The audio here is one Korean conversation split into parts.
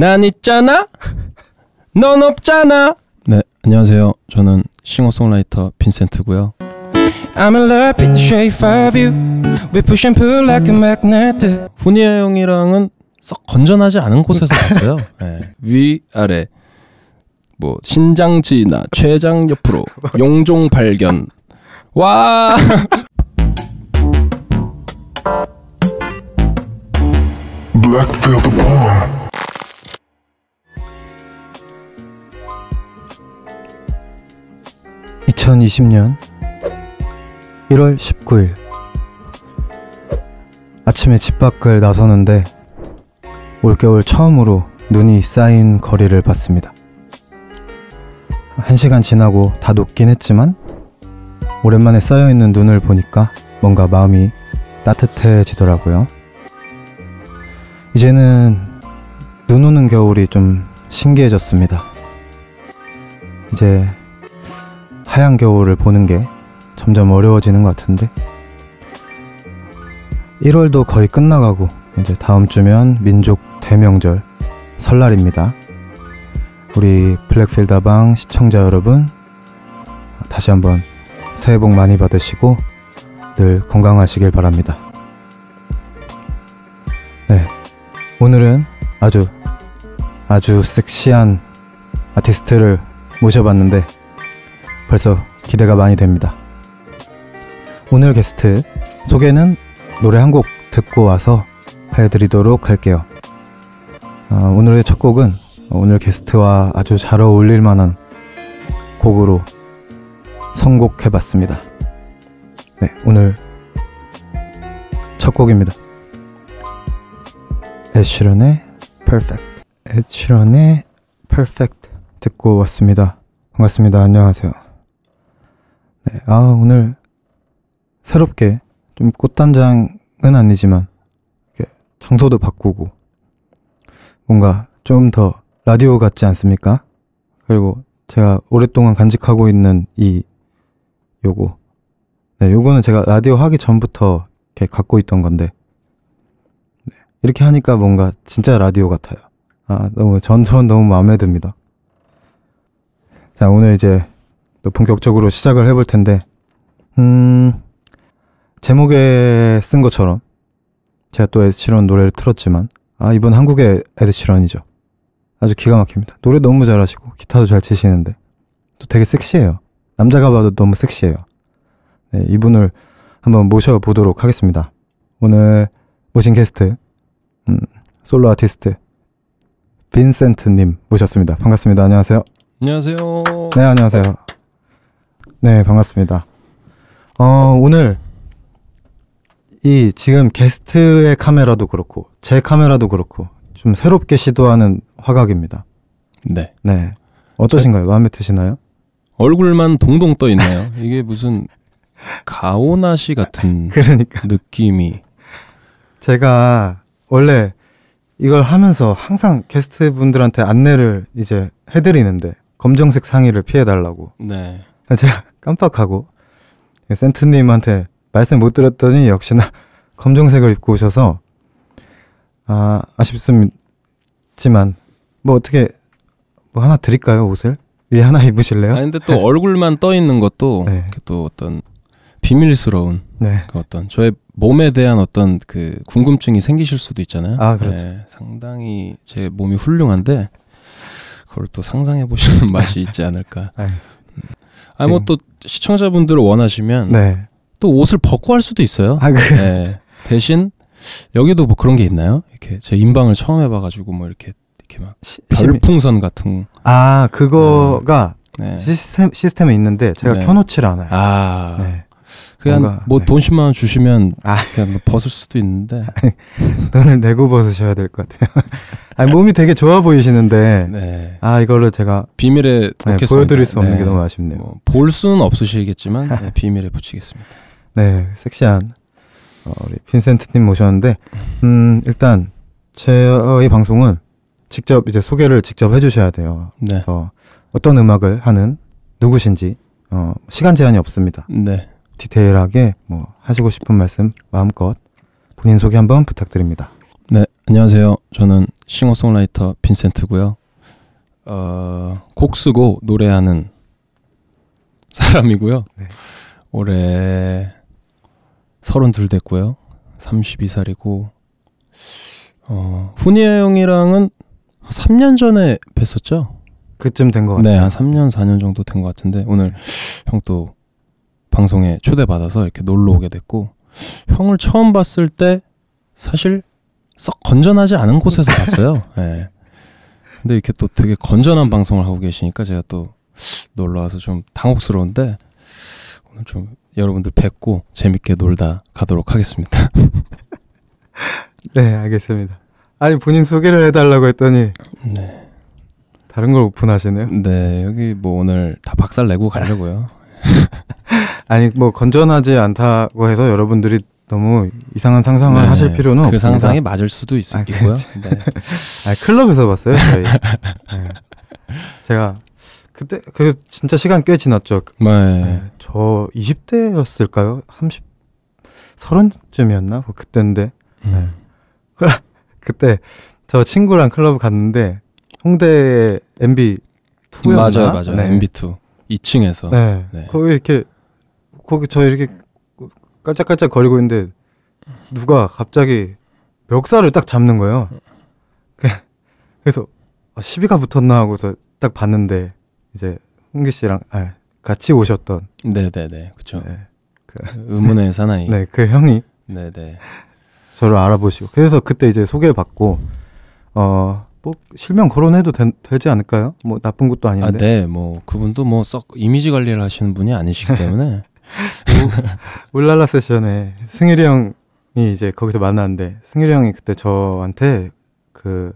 난 있잖아. 넌 없잖아. 네, 안녕하세요. 저는 싱어송라이터 빈센트고요. I'm in love with the shape of you. We push and pull like a magnet. 훈이야 형이랑은 썩 건전하지 않은 곳에서 봤어요 네. 위 아래 뭐 신장지나 췌장 옆으로 용종 발견. 와. Black v 2020년 1월 19일 아침에 집 밖을 나서는데 올겨울 처음으로 눈이 쌓인 거리를 봤습니다. 한 시간 지나고 다 녹긴 했지만 오랜만에 쌓여있는 눈을 보니까 뭔가 마음이 따뜻해지더라고요. 이제는 눈 오는 겨울이 좀 신기해졌습니다. 이제 하얀 겨울을 보는 게 점점 어려워지는 것 같은데 1월도 거의 끝나가고 이제 다음 주면 민족 대명절 설날입니다. 우리 블랙필다방 시청자 여러분 다시 한번 새해 복 많이 받으시고 늘 건강하시길 바랍니다. 네. 오늘은 아주 아주 섹시한 아티스트를 모셔봤는데 벌써 기대가 많이 됩니다. 오늘 게스트 소개는 노래 한 곡 듣고 와서 해드리도록 할게요. 어, 오늘의 첫 곡은 오늘 게스트와 아주 잘 어울릴 만한 곡으로 선곡해봤습니다. 네, 오늘 첫 곡입니다. 에쉬런의 Perfect. 에쉬런의 Perfect 듣고 왔습니다. 반갑습니다. 안녕하세요. 네, 아, 오늘 새롭게 좀 꽃단장은 아니지만 장소도 바꾸고 뭔가 좀 더 라디오 같지 않습니까? 그리고 제가 오랫동안 간직하고 있는 이 요거 네, 요거는 제가 라디오 하기 전부터 이렇게 갖고 있던 건데 네, 이렇게 하니까 뭔가 진짜 라디오 같아요. 아, 너무 전전 너무 마음에 듭니다. 자, 오늘 이제 또 본격적으로 시작을 해볼 텐데 음 제목에 쓴 것처럼 제가 또 에드시런 노래를 틀었지만 아 이번 한국의 에드시런이죠 아주 기가 막힙니다 노래 너무 잘하시고 기타도 잘 치시는데 또 되게 섹시해요 남자가 봐도 너무 섹시해요 네, 이분을 한번 모셔보도록 하겠습니다 오늘 모신 게스트 음, 솔로 아티스트 빈센트님 모셨습니다 반갑습니다 안녕하세요 안녕하세요 네 안녕하세요 네, 반갑습니다. 어, 오늘 이 지금 게스트의 카메라도 그렇고 제 카메라도 그렇고 좀 새롭게 시도하는 화각입니다. 네. 네. 어떠신가요? 마음에 드시나요? 얼굴만 동동 떠 있나요? 이게 무슨 가오나시 같은 그러니까. 느낌이 제가 원래 이걸 하면서 항상 게스트 분들한테 안내를 이제 해드리는데 검정색 상의를 피해달라고. 네. 제가 깜빡하고 센트님한테 말씀 못 드렸더니 역시나 검정색을 입고 오셔서 아, 아쉽지만 습니뭐 어떻게 뭐 하나 드릴까요 옷을 위에 하나 입으실래요? 아니 근데 또 얼굴만 떠 있는 것도 네. 또 어떤 비밀스러운 네. 그 어떤 저의 몸에 대한 어떤 그 궁금증이 생기실 수도 있잖아요. 아 그렇죠. 네, 상당히 제 몸이 훌륭한데 그걸 또 상상해 보시는 맛이 있지 않을까. 음. 아니 뭐또 네. 시청자분들 을 원하시면 네. 또 옷을 벗고 할 수도 있어요. 아, 그... 네. 대신 여기도 뭐 그런 게 있나요? 이렇게 제 인방을 처음 해봐가지고 뭐 이렇게 이렇게 막 시, 별풍선 같은 아 그거가 음. 네. 시스템 시스템에 있는데 제가 네. 켜놓질 않아요. 아. 네. 그냥 뭐돈 네. 10만 원 주시면 아. 그냥 뭐 벗을 수도 있는데 아니, 돈을 내고 벗으셔야 될 것 같아요. 아니, 몸이 되게 좋아 보이시는데 네. 아이걸로 제가 비밀에 네, 보여드릴 수 네. 없는 게 너무 아쉽네요. 뭐, 볼 수는 없으시겠지만 네, 비밀에 붙이겠습니다. 네, 섹시한 어, 우리 핀센트님 모셨는데 음 일단 저의 방송은 직접 이제 소개를 직접 해주셔야 돼요. 네. 그래서 어떤 음악을 하는 누구신지 어, 시간 제한이 없습니다. 네. 디테일하게 뭐 하시고 싶은 말씀 마음껏 본인 소개 한번 부탁드립니다. 네, 안녕하세요. 저는 싱어송라이터 빈센트고요. 어, 곡 쓰고 노래하는 사람이고요. 네. 올해 32 됐고요. 32살이고 어, 훈이야 형이랑은 3년 전에 뵀었죠? 그쯤 된것 네, 같아요. 네, 한 3년 4년 정도 된 것 같은데 오늘 네. 형또 방송에 초대받아서 이렇게 놀러 오게 됐고 형을 처음 봤을 때 사실 썩 건전하지 않은 곳에서 봤어요. 예. 근데 이렇게 또 되게 건전한 방송을 하고 계시니까 제가 또 놀러 와서 좀 당혹스러운데 오늘 좀 여러분들 뵙고 재밌게 놀다 가도록 하겠습니다. 네, 알겠습니다. 아니 본인 소개를 해달라고 했더니 네. 다른 걸 오픈하시네요. 네, 여기 뭐 오늘 다 박살 내고 가려고요. 아니 뭐 건전하지 않다고 해서 여러분들이 너무 이상한 상상을 네, 하실 필요는 그 없습니다. 그 상상이 맞을 수도 아, 있고요. 그렇죠. 네. 아, 클럽에서 봤어요. 저희. 네. 제가 그때 그 진짜 시간 꽤 지났죠. 네. 네 저 20대였을까요? 30 30쯤이었나? 뭐 그때인데. 음. 네. 그때 저 친구랑 클럽 갔는데 홍대 MB 2였나? 맞아요, 맞아요. MB 2. 2층에서. 네. 거기 이렇게 거기 저 이렇게 깔짝깔짝 거리고 있는데 누가 갑자기 멱살을 딱 잡는 거예요. 그, 그래서 아, 시비가 붙었나 하고서 딱 봤는데 이제 홍기 씨랑 아, 같이 오셨던 네네네 그렇죠. 네, 그, 그 의문의 사나이. 네그 형이 네네 저를 알아보시고 그래서 그때 이제 소개받고 어. 뭐 실명 거론해도 되, 지 않을까요? 뭐 나쁜 것도 아닌데. 아, 네, 뭐 그분도 뭐 썩 이미지 관리를 하시는 분이 아니시기 때문에 울랄라 세션에 승일이 형이 이제 거기서 만났는데 승일이 형이 그때 저한테 그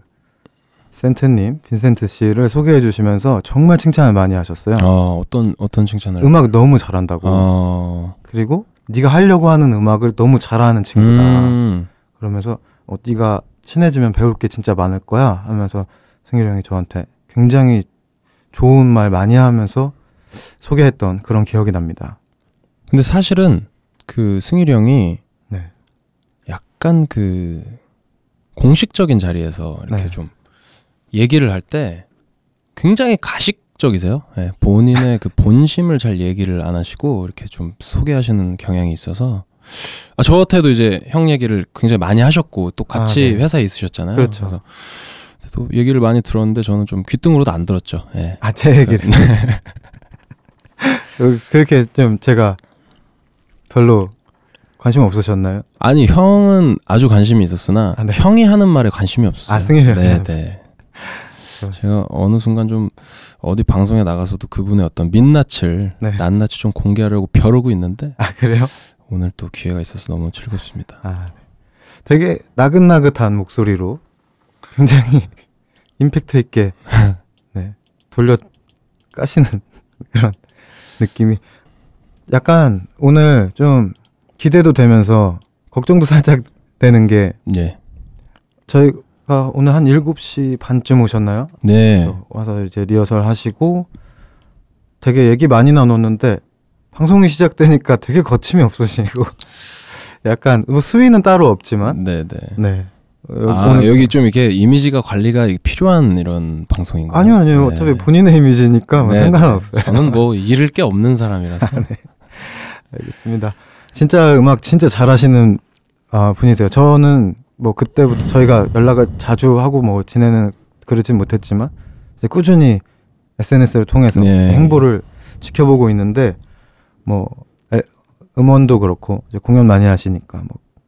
센트님 빈센트 씨를 소개해 주시면서 정말 칭찬을 많이 하셨어요. 아 어떤 어떤 칭찬을? 음악 너무 잘한다고. 아... 그리고 네가 하려고 하는 음악을 너무 잘하는 친구다. 음... 그러면서 어, 네가 친해지면 배울 게 진짜 많을 거야 하면서 승일이 형이 저한테 굉장히 좋은 말 많이 하면서 소개했던 그런 기억이 납니다. 근데 사실은 그 승일이 형이 네. 약간 그 공식적인 자리에서 이렇게 네. 좀 얘기를 할 때 굉장히 가식적이세요. 네, 본인의 그 본심을 잘 얘기를 안 하시고 이렇게 좀 소개하시는 경향이 있어서 아, 저한테도 이제 형 얘기를 굉장히 많이 하셨고 또 같이 아, 네. 회사에 있으셨잖아요. 그렇죠. 그래서 또 얘기를 많이 들었는데 저는 좀 귀등으로도 안 들었죠. 예. 아, 제 얘기를. 그러 네. 그렇게 좀 제가 별로 관심 없으셨나요? 아니 형은 아주 관심이 있었으나 아, 네. 형이 하는 말에 관심이 없었어요. 아 승일이 네, 네. 제가 어느 순간 좀 어디 방송에 나가서도 그분의 어떤 민낯을 네. 낱낱이 좀 공개하려고 벼르고 있는데 아 그래요? 오늘 또 기회가 있어서 너무 즐겁습니다. 아, 네. 되게 나긋나긋한 목소리로 굉장히 임팩트 있게 네, 돌려 까시는 그런 느낌이 약간 오늘 좀 기대도 되면서 걱정도 살짝 되는 게 네. 저희가 오늘 한 7시 반쯤 오셨나요? 네. 와서 이제 리허설 하시고 되게 얘기 많이 나눴는데 방송이 시작되니까 되게 거침이 없으시고 약간 뭐 수위는 따로 없지만 네네. 네. 네. 아, 어, 여기 좀 이렇게 이미지가 관리가 필요한 이런 방송인가요? 아니요, 아니요. 네. 어차피 본인의 이미지니까 뭐 네, 네. 상관없어요. 저는 뭐 잃을 게 없는 사람이라서. 아, 네. 알겠습니다. 진짜 음악 진짜 잘하시는 아, 분이세요. 저는 뭐 그때부터 저희가 연락을 자주 하고 뭐 지내는 그러진 못했지만 이제 꾸준히 SNS를 통해서 예. 행보를 지켜보고 있는데 뭐 음원도 그렇고 이제 공연 많이 하시니까 뭐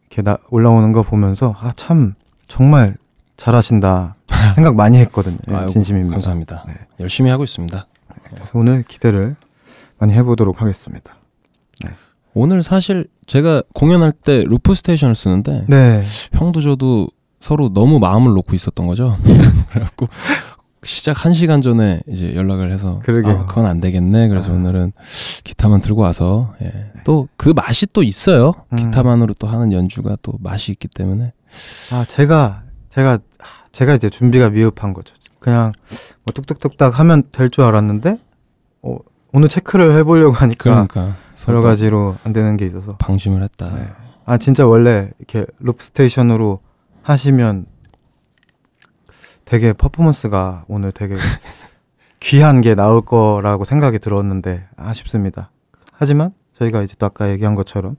이렇게 나 올라오는 거 보면서 아 참 정말 잘하신다 생각 많이 했거든요. 예, 아이고, 진심입니다. 감사합니다. 네. 열심히 하고 있습니다. 네, 그래서 오늘 기대를 많이 해보도록 하겠습니다. 네. 오늘 사실 제가 공연할 때 루프 스테이션을 쓰는데 네. 형도 저도 서로 너무 마음을 놓고 있었던 거죠. 그래갖고 시작 한 시간 전에 이제 연락을 해서 그러게요. 아, 그건 안 되겠네. 그래서 아. 오늘은 기타만 들고 와서 예. 네. 또그 맛이 또 있어요. 음. 기타만으로 또 하는 연주가 또 맛이 있기 때문에 아 제가 제가 제가 이제 준비가 미흡한 거죠. 그냥 뭐 뚝뚝뚝딱 하면 될 줄 알았는데 어, 오늘 체크를 해보려고 하니까 그러니까. 여러 가지로 안 되는 게 있어서 방심을 했다. 네. 아 진짜 원래 이렇게 룹 스테이션으로 하시면 되게 퍼포먼스가 오늘 되게 귀한 게 나올 거라고 생각이 들었는데 아쉽습니다. 하지만 저희가 이제 또 아까 얘기한 것처럼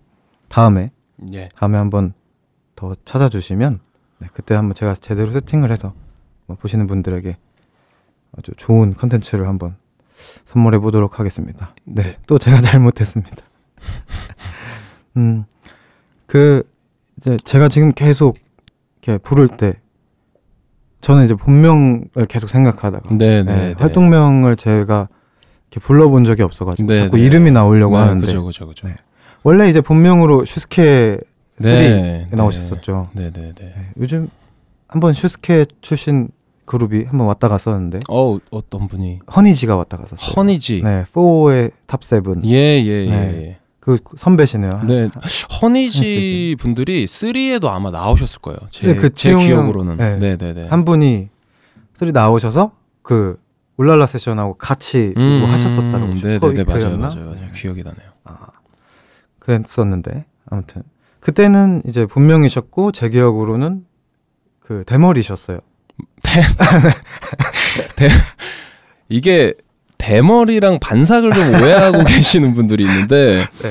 다음에 예. 다음에 한번 더 찾아주시면 네, 그때 한번 제가 제대로 세팅을 해서 뭐 보시는 분들에게 아주 좋은 컨텐츠를 한번 선물해 보도록 하겠습니다. 네, 네. 또 제가 잘못했습니다. 음, 그 이제 제가 지금 계속 이렇게 부를 때 저는 이제 본명을 계속 생각하다가 네, 네, 네, 네. 활동명을 제가 이렇게 불러본 적이 없어가지고 네, 자꾸 이름이 나오려고 아, 하는데 그죠, 그죠, 그죠. 원래 이제 본명으로 슈스케 3 나오셨었죠. 네, 네, 네. 요즘 한번 슈스케 출신 그룹이 한번 왔다 갔었는데. 어 어떤 분이? 허니지가 왔다 갔었어요. 허니지. 네, 4의 탑 세븐. 예예 예. 예, 네. 예. 그 선배시네요. 네, 허니지 분들이 3에도 아마 나오셨을 거예요. 제, 네, 그제 기억으로는. 네. 네, 네, 네. 한 분이 3 나오셔서 그 울랄라 세션하고 같이 뭐 음, 뭐 하셨었다는 거죠. 네, 네, 네, 맞아요, 맞아요, 맞아요. 네. 기억이 나네요. 아, 그랬었는데 아무튼 그때는 이제 분명이셨고제 기억으로는 그 대머리셨어요. 대, 이게 대머리랑 반삭을 좀 오해하고 계시는 분들이 있는데 네.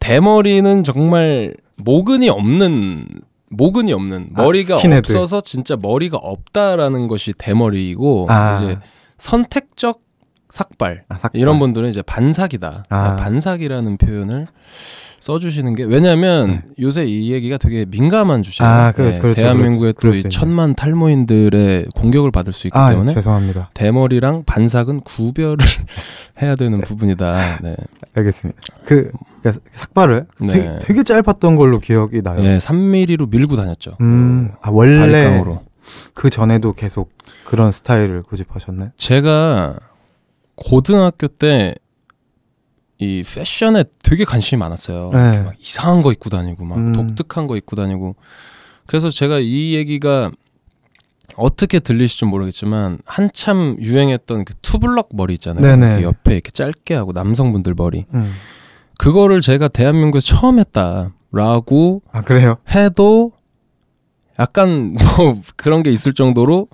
대머리는 정말 모근이 없는 모근이 없는 아, 머리가 아, 없어서 진짜 머리가 없다라는 것이 대머리이고 아. 이제 선택적 삭발, 아, 삭발, 이런 분들은 이제 반삭이다. 그 반삭이라는 표현을 써주시는 게 왜냐하면 네. 요새 이 얘기가 되게 민감한 주제예요. 아, 그, 네. 그렇죠, 대한민국의 그렇죠. 천만 탈모인들의 공격을 받을 수 있기 아, 때문에 죄송합니다. 대머리랑 반삭은 구별을 해야 되는 부분이다. 네. 알겠습니다. 그 그러니까 삭발을 네. 되게, 되게, 짧았던 걸로 기억이 나요. 네, 3mm로 밀고 다녔죠. 음, 아, 원래 바리으로그 전에도 계속 그런 스타일을 고집하셨나요? 제가 고등학교 때이 패션에 되게 관심이 많았어요. 네. 막 이상한 거 입고 다니고 막 음. 독특한 거 입고 다니고 그래서 제가 이 얘기가 어떻게 들리실지 모르겠지만 한참 유행했던 그 투블럭 머리 있잖아요. 네네. 이 그 옆에 이렇게 짧게 하고 남성분들 머리 음. 그거를 제가 대한민국에서 처음 했다라고 아 그래요? 해도 약간 뭐 그런 게 있을 정도로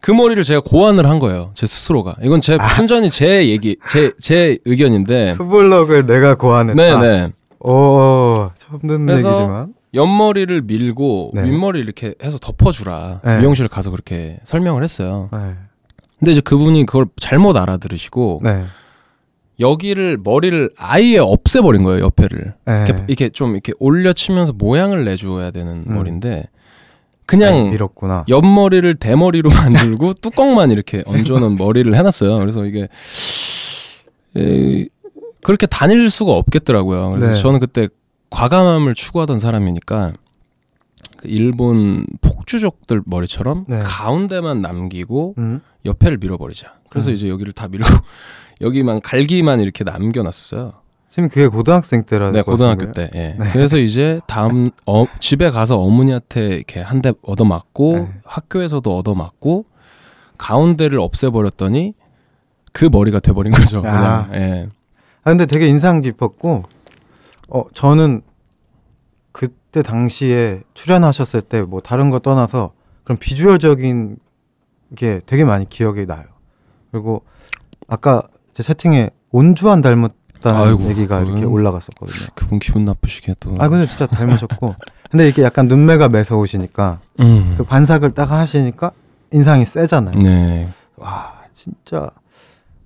그 머리를 제가 고안을 한 거예요. 제 스스로가. 이건 제 아. 순전히 제 얘기, 제, 제 의견인데. 투블럭을 내가 고안했다. 네네. 네. 오, 처음 듣는 얘기지만. 옆머리를 밀고 네. 윗머리 이렇게 해서 덮어주라. 네. 미용실 가서 그렇게 설명을 했어요. 네. 근데 이제 그분이 그걸 잘못 알아들으시고 네. 여기를 머리를 아예 없애버린 거예요. 옆에를 네. 이렇게, 이렇게, 좀 이렇게 올려치면서 모양을 내줘야 되는 음. 머리인데 그냥 아, 밀었구나. 옆머리를 대머리로 만들고 뚜껑만 이렇게 얹어놓은 머리를 해놨어요. 그래서 이게 에이, 그렇게 다닐 수가 없겠더라고요. 그래서 네. 저는 그때 과감함을 추구하던 사람이니까 그 일본 폭주족들 머리처럼 네. 가운데만 남기고 음. 옆에를 밀어버리자. 그래서 음. 이제 여기를 다 밀고 여기만 갈기만 이렇게 남겨놨었어요. 선생님 그게 고등학생 때라는 네 고등학교 때 예. 네. 그래서 이제 다음 어, 집에 가서 어머니한테 이렇게 한 대 얻어맞고 네. 학교에서도 얻어맞고 가운데를 없애버렸더니 그 머리가 돼버린 거죠 아. 그냥 예. 아 근데 되게 인상 깊었고 어 저는 그때 당시에 출연하셨을 때 뭐 다른 거 떠나서 그런 비주얼적인 게 되게 많이 기억이 나요 그리고 아까 제 채팅에 온주한 닮았 닮았다는 아이고, 얘기가 이렇게 올라갔었거든요. 그분 기분 나쁘시겠다. 아 근데 진짜 닮으셨고 근데 이렇게 약간 눈매가 매서우시니까 음. 그 반삭을 딱 하시니까 인상이 세잖아요. 네. 와 진짜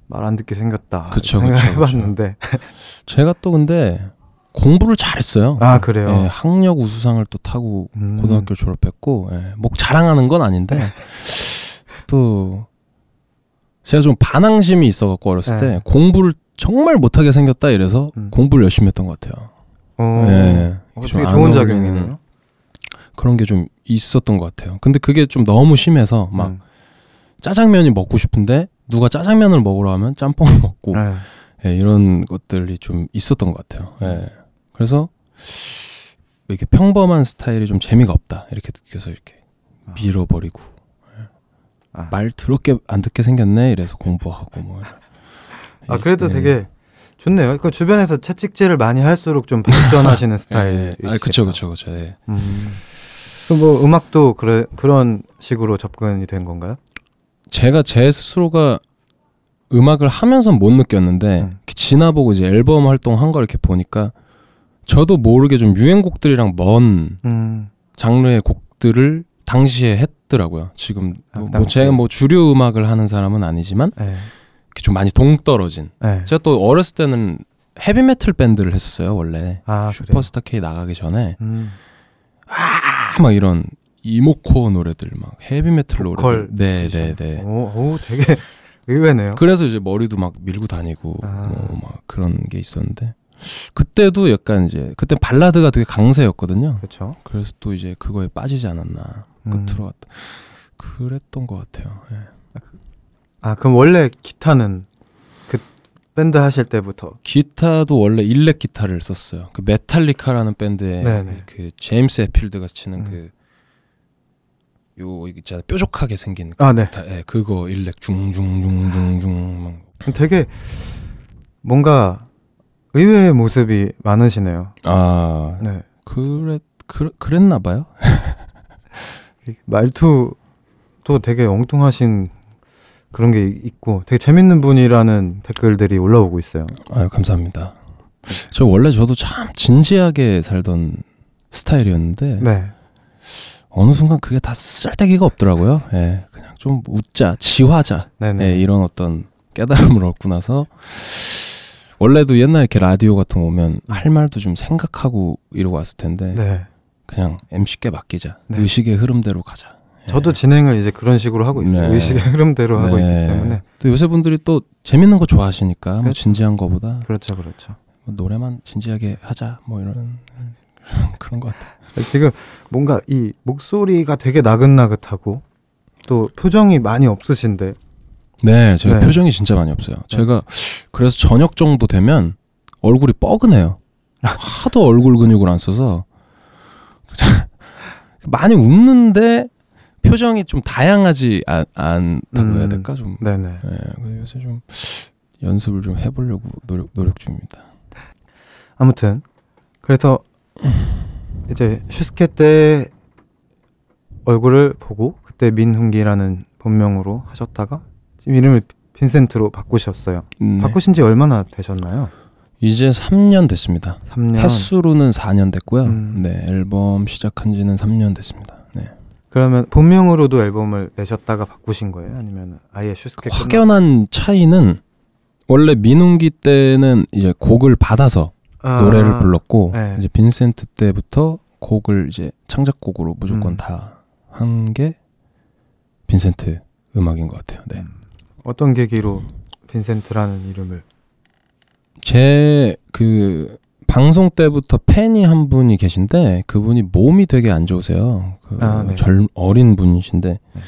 말 안 듣게 생겼다. 그쵸, 생각해봤는데 그쵸. 제가 또 근데 공부를 잘했어요. 아 그래요. 예, 학력 우수상을 또 타고 음. 고등학교 졸업했고 예, 뭐 자랑하는 건 아닌데 네. 또 제가 좀 반항심이 있어갖고 어렸을 네. 때 공부를 정말 못하게 생겼다 이래서 음. 공부를 열심히 했던 것 같아요. 어, 네. 어, 되게 좋은 작용이네요. 그런 게 좀 있었던 것 같아요. 근데 그게 좀 너무 심해서 막 음. 짜장면이 먹고 싶은데 누가 짜장면을 먹으러 하면 짬뽕을 먹고 네. 예, 이런 것들이 좀 있었던 것 같아요. 네. 그래서 이렇게 평범한 스타일이 좀 재미가 없다 이렇게 느껴서 이렇게 아. 밀어버리고 아. 말 더럽게 안 듣게 생겼네 이래서 공부하고 뭐 이런. 아 그래도 네. 되게 좋네요. 그러니까 주변에서 채찍질을 많이 할수록 좀 발전하시는 스타일. 예, 예, 아 그쵸 그쵸 그쵸. 예. 음. 뭐 음악도 그래, 그런 식으로 접근이 된 건가요? 제가 제 스스로가 음악을 하면서 못 느꼈는데 음. 지나보고 이제 앨범 활동한 걸 이렇게 보니까 저도 모르게 좀 유행곡들이랑 먼 음. 장르의 곡들을 당시에 했더라고요. 지금 뭐, 아, 뭐제가뭐 주류 음악을 하는 사람은 아니지만 네. 이렇게 좀 많이 동떨어진. 네. 제가 또 어렸을 때는 헤비메탈 밴드를 했었어요 원래 아, 슈퍼스타 K 나가기 전에 음. 아막 이런 이모코 노래들 막 헤비메탈 노래들 네네네 네, 네. 오, 오 되게 의외네요 그래서 이제 머리도 막 밀고 다니고 아. 뭐막 그런 게 있었는데 그때도 약간 이제 그때 발라드가 되게 강세였거든요 그렇죠 그래서 또 이제 그거에 빠지지 않았나 음. 그 들어갔다 그랬던 것 같아요 예. 아 그럼 원래 기타는 그 밴드 하실 때부터 기타도 원래 일렉 기타를 썼어요. 그 메탈리카라는 밴드에 네네. 그 제임스 해필드가 치는 음. 그요 있잖아 뾰족하게 생긴 그 아, 네. 기타, 예, 그거 일렉 중중중중중 막 되게 뭔가 의외의 모습이 많으시네요. 아, 네. 그랬 그, 그랬나 봐요. 말투도 되게 엉뚱하신 그런 게 있고 되게 재밌는 분이라는 댓글들이 올라오고 있어요. 아유 감사합니다. 저 원래 저도 참 진지하게 살던 스타일이었는데 네. 어느 순간 그게 다 쓸데기가 없더라고요. 예, 그냥 좀 웃자, 지화자 예, 이런 어떤 깨달음을 얻고 나서 원래도 옛날에 이렇게 라디오 같은 거 오면 할 말도 좀 생각하고 이러고 왔을 텐데 네. 그냥 MC께 맡기자, 네. 의식의 흐름대로 가자. 저도 예. 진행을 이제 그런 식으로 하고 있어요. 네. 의식의 흐름대로 하고 네. 있기 때문에. 또 요새 분들이 또 재밌는 거 좋아하시니까 뭐 그렇죠. 뭐 진지한 거보다 그렇죠, 그렇죠. 뭐 노래만 진지하게 하자 뭐 이런 그런 것 같아요. 지금 뭔가 이 목소리가 되게 나긋나긋하고 또 표정이 많이 없으신데. 네, 제가 네. 표정이 진짜 많이 없어요. 네. 제가 그래서 저녁 정도 되면 얼굴이 뻐근해요. 하도 얼굴 근육을 안 써서 많이 웃는데 표정이 좀 다양하지 않, 다고 음, 해야 될까 좀. 네네. 네, 그래서 좀 연습을 좀 해보려고 노력 노력 중입니다. 아무튼 그래서 이제 슈스케 때 얼굴을 보고 그때 민훈기라는 본명으로 하셨다가 지금 이름을 빈센트로 바꾸셨어요. 네. 바꾸신 지 얼마나 되셨나요? 이제 3년 됐습니다. 3년. 횟수로는 4년 됐고요. 음. 네, 앨범 시작한 지는 3년 됐습니다. 그러면 본명으로도 앨범을 내셨다가 바꾸신 거예요? 아니면 아예 슈스케 확연한 차이는 원래 민웅기 때는 이제 곡을 받아서 아, 노래를 불렀고 네. 이제 빈센트 때부터 곡을 이제 창작곡으로 무조건 음. 다한 게 빈센트 음악인 것 같아요. 네. 음. 어떤 계기로 빈센트라는 이름을 제그 방송 때부터 팬이 한 분이 계신데 그분이 몸이 되게 안 좋으세요. 그 아, 네. 젊 어린 분이신데 네.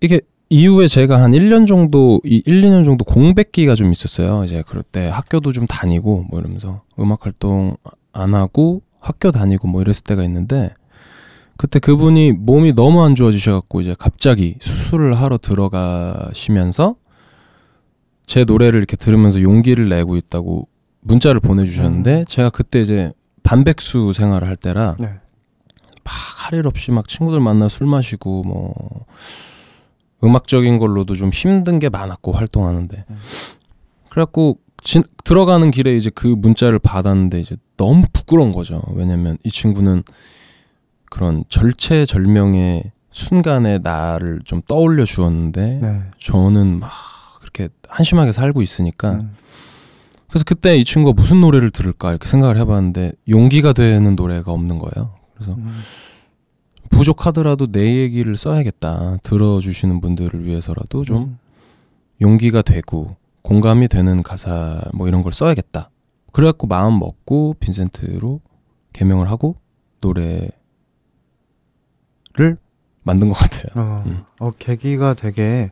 이게 이후에 제가 한 1년 정도 이 1, 2년 정도 공백기가 좀 있었어요. 이제 그럴 때 학교도 좀 다니고 뭐 이러면서 음악 활동 안 하고 학교 다니고 뭐 이랬을 때가 있는데 그때 그분이 몸이 너무 안 좋아지셔 갖고 이제 갑자기 수술을 하러 들어가시면서 제 노래를 이렇게 들으면서 용기를 내고 있다고 문자를 보내주셨는데 음. 제가 그때 이제 반백수 생활을 할 때라 네. 막 할 일 없이 막 친구들 만나 술 마시고 뭐 음악적인 걸로도 좀 힘든 게 많았고 활동하는데 음. 그래갖고 진, 들어가는 길에 이제 그 문자를 받았는데 이제 너무 부끄러운 거죠 왜냐면 이 친구는 그런 절체절명의 순간에 나를 좀 떠올려 주었는데 네. 저는 막 그렇게 한심하게 살고 있으니까 음. 그래서 그때 이 친구가 무슨 노래를 들을까 이렇게 생각을 해봤는데 용기가 되는 노래가 없는 거예요. 그래서 음. 부족하더라도 내 얘기를 써야겠다. 들어주시는 분들을 위해서라도 좀 음. 용기가 되고 공감이 되는 가사 뭐 이런 걸 써야겠다. 그래갖고 마음 먹고 빈센트로 개명을 하고 노래를 만든 것 같아요. 어, 음. 어 계기가 되게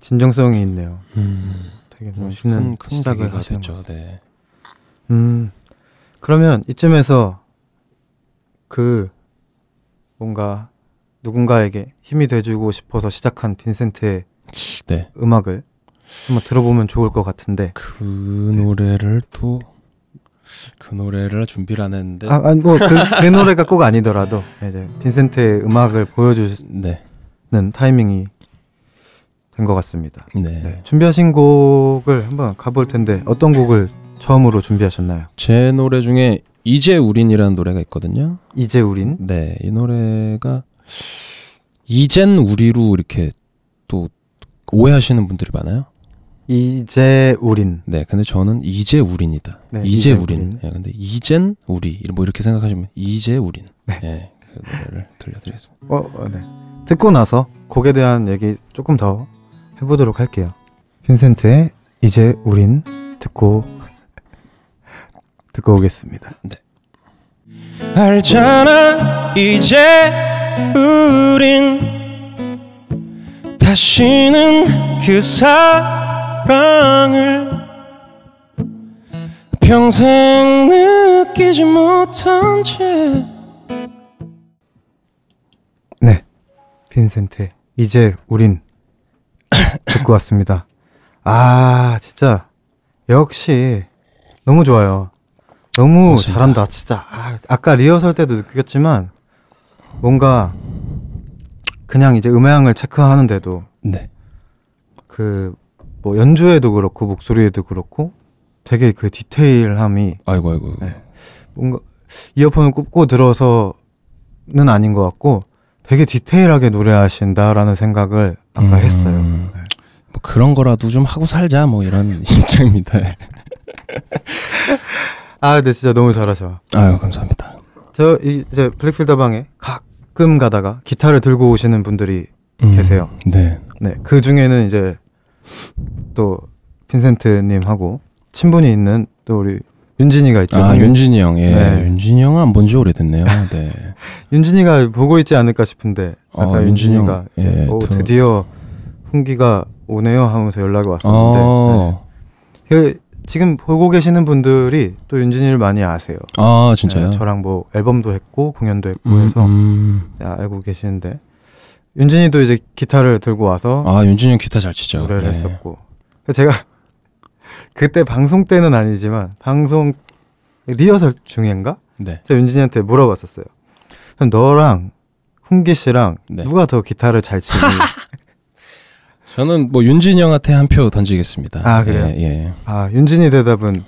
진정성이 있네요. 음. 되게 멋있는 음, 큰, 시작을 하시죠 네. 음 그러면 이쯤에서 그 뭔가 누군가에게 힘이 돼주고 싶어서 시작한 빈센트의 네. 음악을 한번 들어보면 좋을 것 같은데 그 노래를 또 그 노래를 준비를 안 했는데 아, 아니 뭐그 그 노래가 꼭 아니더라도 네, 빈센트의 음악을 보여주는 네. 타이밍이 된것 같습니다. 네. 네. 준비하신 곡을 한번 가볼 텐데 어떤 곡을 처음으로 준비하셨나요? 제 노래 중에 이제 우린이라는 노래가 있거든요. 이제 우린? 네, 이 노래가 이젠 우리로 이렇게 또 오해하시는 분들이 많아요. 이제 우린. 네, 근데 저는 이제 우린이다. 네, 이제, 이제, 우린. 우 네, 근데 이젠 우리 뭐 이렇게 생각하시면 이제 우린. 네. 네그 노래를 들려드리겠습니다. 어, 어, 네. 듣고 나서 곡에 대한 얘기 조금 더 해보도록 할게요. 핀센트의 이제 우린 듣고 듣고 오겠습니다. 네. 알잖아 이제 우린 다시는 그 사랑을 평생 느끼지 못한 채 네, 빈센트 이제 우린 듣고 왔습니다. 아, 진짜 역시 너무 좋아요. 너무 멋있다. 잘한다, 진짜. 아, 아까 리허설 때도 느꼈지만 뭔가 그냥 이제 음향을 체크하는데도 네. 그뭐 연주에도 그렇고 목소리에도 그렇고 되게 그 디테일함이 아이고 아이고 네. 뭔가 이어폰을 꼽고 들어서는 아닌 것 같고 되게 디테일하게 노래하신다라는 생각을 아까 음... 했어요. 그런 거라도 좀 하고 살자 뭐 이런 입장입니다. 아, 근데 진짜 너무 잘하셔. 아유, 감사합니다. 저 이제 블랙필더 방에 가끔 가다가 기타를 들고 오시는 분들이 음, 계세요. 네. 네. 그 중에는 이제 또 빈센트님하고 친분이 있는 또 우리 윤진이가 있죠. 아, 방금. 윤진이 형. 예. 네. 윤진이 형은 안본지 오래됐네요. 네. 윤진이가 보고 있지 않을까 싶은데 어, 아까 아, 윤진이가 윤진이 예, 오, 드디어 훈기가 오네요 하면서 연락이 왔었는데 어. 네. 그 지금 보고 계시는 분들이 또 윤진이를 많이 아세요. 아 진짜요? 네, 저랑 뭐 앨범도 했고 공연도 했고 음, 해서 음. 네, 알고 계시는데 윤진이도 이제 기타를 들고 와서 아 윤진이 형 기타 잘 치죠. 노래를 네. 했었고 제가 그때 방송 때는 아니지만 방송 리허설 중인가? 네. 제가 윤진이한테 물어봤었어요. 그럼 너랑 훈기 씨랑 네. 누가 더 기타를 잘 치니? 저는 뭐 윤진 형한테 한 표 던지겠습니다. 아 그래요? 예, 예. 아 윤진이 대답은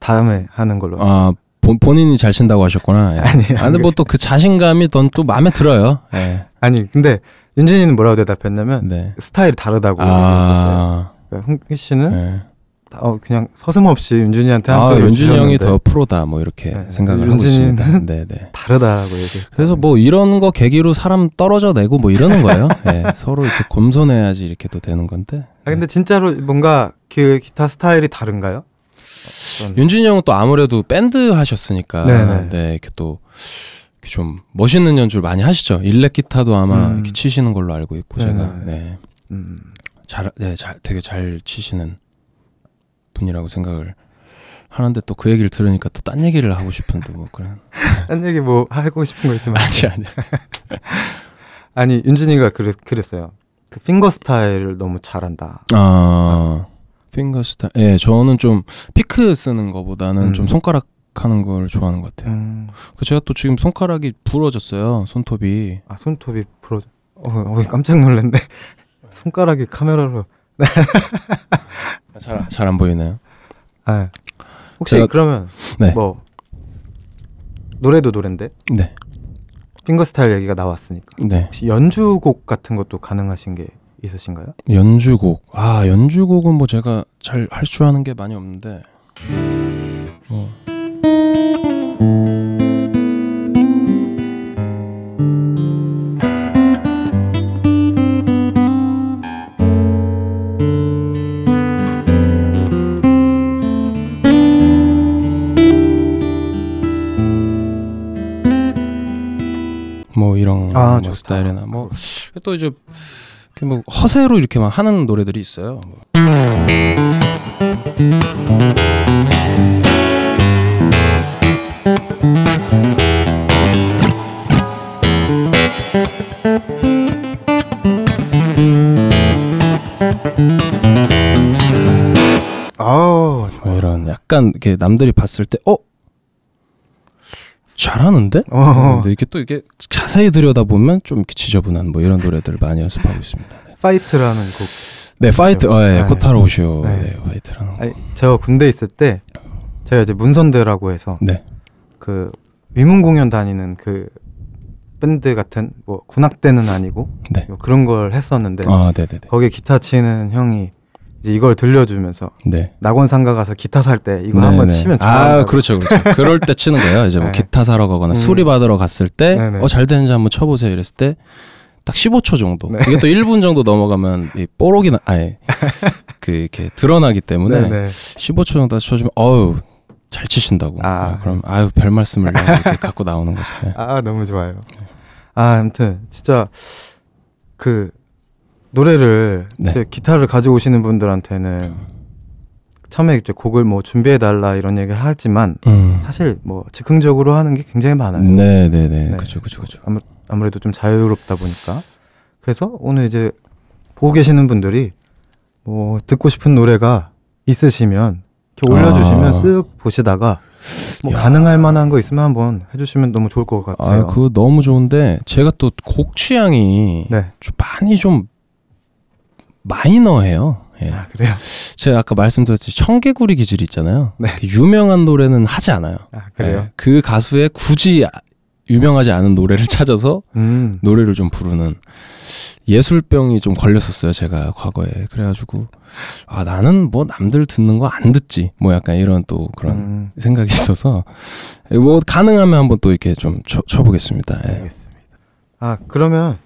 다음에 하는 걸로. 아 본, 본인이 잘 친다고 하셨구나. 예. 아니. 아니 뭐 또 그 자신감이 넌 또 마음에 들어요. 예. 아니 근데 윤진이는 뭐라고 대답했냐면 네. 스타일이 다르다고 아... 얘기했었어요. 그러니까 홍피 씨는 예. 어, 그냥 서슴없이 윤준이한테 아, 한번 윤준이 형이 더 프로다 뭐 이렇게 네, 생각을 하고 있습니다. 네, 네. 다르다고 얘기. 그래서 뭐 이런 거 계기로 사람 떨어져 내고 뭐 이러는 거예요. 네, 서로 이렇게 검손해야지 이렇게 또 되는 건데. 아 근데 네. 진짜로 뭔가 그 기타 스타일이 다른가요? 어떤... 윤준이 형은 또 아무래도 밴드 하셨으니까 네네. 네. 네, 이렇게 또 좀 멋있는 연주를 많이 하시죠. 일렉 기타도 아마 음. 이렇게 치시는 걸로 알고 있고 네네. 제가 네. 네. 음. 잘, 네, 잘, 되게 잘 치시는 분이라고 생각을 하는데 또 그 얘기를 들으니까 또 딴 얘기를 하고 싶은데 뭐 그런 딴 얘기 뭐 하고 싶은 거 있으면 아니 아니 아니 윤진이가 그랬, 그랬어요 그 핑거 스타일을 너무 잘한다 아 핑거 스타예 저는 좀 피크 쓰는 거보다는 음. 좀 손가락 하는 걸 좋아하는 것 같아요 음. 그 제가 또 지금 손가락이 부러졌어요 손톱이 아 손톱이 부러 어, 어 깜짝 놀랐네 손가락이 카메라로 잘잘안 보이나요? 아, 아 예. 혹시 제가... 그러면 네. 뭐 노래도 노랜데 네. 핑거스타일 얘기가 나왔으니까 네. 혹시 연주곡 같은 것도 가능하신 게 있으신가요? 연주곡 아 연주곡은 뭐 제가 잘할줄 아는 게 많이 없는데 뭐. 뭐 이런 아, 뭐 스타일이나 뭐 또 이제 이렇게 뭐 허세로 이렇게 막 하는 노래들이 있어요. 뭐. 뭐 이런 약간 이렇게 남들이 봤을 때 어? 잘하는데? 어허. 근데 이게 또 이게 자세히 들여다보면 좀 이렇게 지저분한 뭐 이런 노래들을 많이 연습하고 있습니다. 네. 파이트라는 곡. 네, 파이트. 어, 예, 네. 코타로 네. 오시오. 네. 네, 파이트라는 아니, 제가 군대 있을 때 제가 이제 문선대라고 해서 네. 그 위문 공연 다니는 그 밴드 같은 뭐 군악대는 아니고 네. 뭐 그런 걸 했었는데 아, 네, 네, 거기 기타 치는 형이 이걸 들려주면서 네. 낙원 상가 가서 기타 살 때 이거 네네. 한번 치면 아 그렇죠 그렇죠 그럴 때 치는 거예요 이제 뭐 네. 기타 사러 가거나 음. 수리 받으러 갔을 때 어 잘 되는지 한번 쳐보세요 이랬을 때 딱 15초 정도 네. 이게 또 1분 정도 넘어가면 이 뽀록이 나 아예 그 이렇게 드러나기 때문에 네네. 15초 정도 쳐주면 어우 잘 치신다고 아, 네, 그럼 아유 별 말씀을 이렇게 갖고 나오는 거죠 네. 아 너무 좋아요 네. 아 아무튼 진짜 그 노래를 네. 이제 기타를 가지고 오시는 분들한테는 음. 처음에 이제 곡을 뭐 준비해 달라 이런 얘기를 하지만 음. 사실 뭐 즉흥적으로 하는 게 굉장히 많아요. 네, 네, 네. 그렇죠, 그렇죠, 아무 아무래도 좀 자유롭다 보니까 그래서 오늘 이제 보고 계시는 분들이 뭐 듣고 싶은 노래가 있으시면 이렇게 아. 올려주시면 아. 쓱 보시다가 뭐 야. 가능할 만한 거 있으면 한번 해주시면 너무 좋을 것 같아요. 아, 그거 너무 좋은데 제가 또 곡 취향이 네. 좀 많이 좀 마이너해요. 예. 아, 그래요? 제가 아까 말씀드렸듯이 청개구리 기질 이 있잖아요. 네. 그 유명한 노래는 하지 않아요. 아, 그래요? 예. 그 가수의 굳이 유명하지 않은 노래를 찾아서 음. 노래를 좀 부르는 예술병이 좀 걸렸었어요, 제가 과거에. 그래가지고, 아, 나는 뭐 남들 듣는 거 안 듣지. 뭐 약간 이런 또 그런 음. 생각이 있어서, 예, 뭐 가능하면 한번 또 이렇게 좀 쳐, 쳐보겠습니다. 예. 알겠습니다. 아, 그러면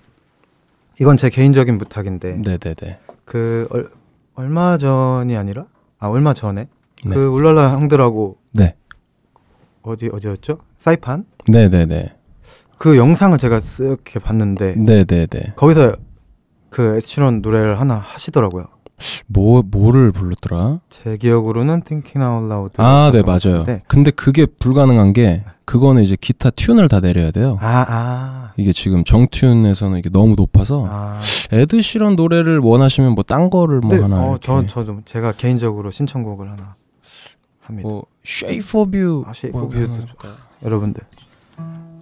이건 제 개인적인 부탁인데. 네네네. 그 얼, 얼마 전이 아니라 아 얼마 전에 네. 그 울랄라 형들하고 네. 어디 어디였죠? 사이판? 네네네. 그 영상을 제가 이렇게 봤는데 네네네. 거기서 그 에스치론 노래를 하나 하시더라고요. 뭐 뭐를 불렀더라? 제 기억으로는 Thinking Out Loud. 아, 네 맞아요. 같은데. 근데 그게 불가능한 게 그거는 이제 기타 튠을 다 내려야 돼요. 아, 아. 이게 지금 정튠에서는 이게 너무 높아서 아. 에드 시런 노래를 원하시면 뭐 딴 거를 뭐 네, 하나. 어, 저저좀 제가 개인적으로 신청곡을 하나 합니다. 뭐 Shape of You. 아, Shape 뭐 of You. 여러분들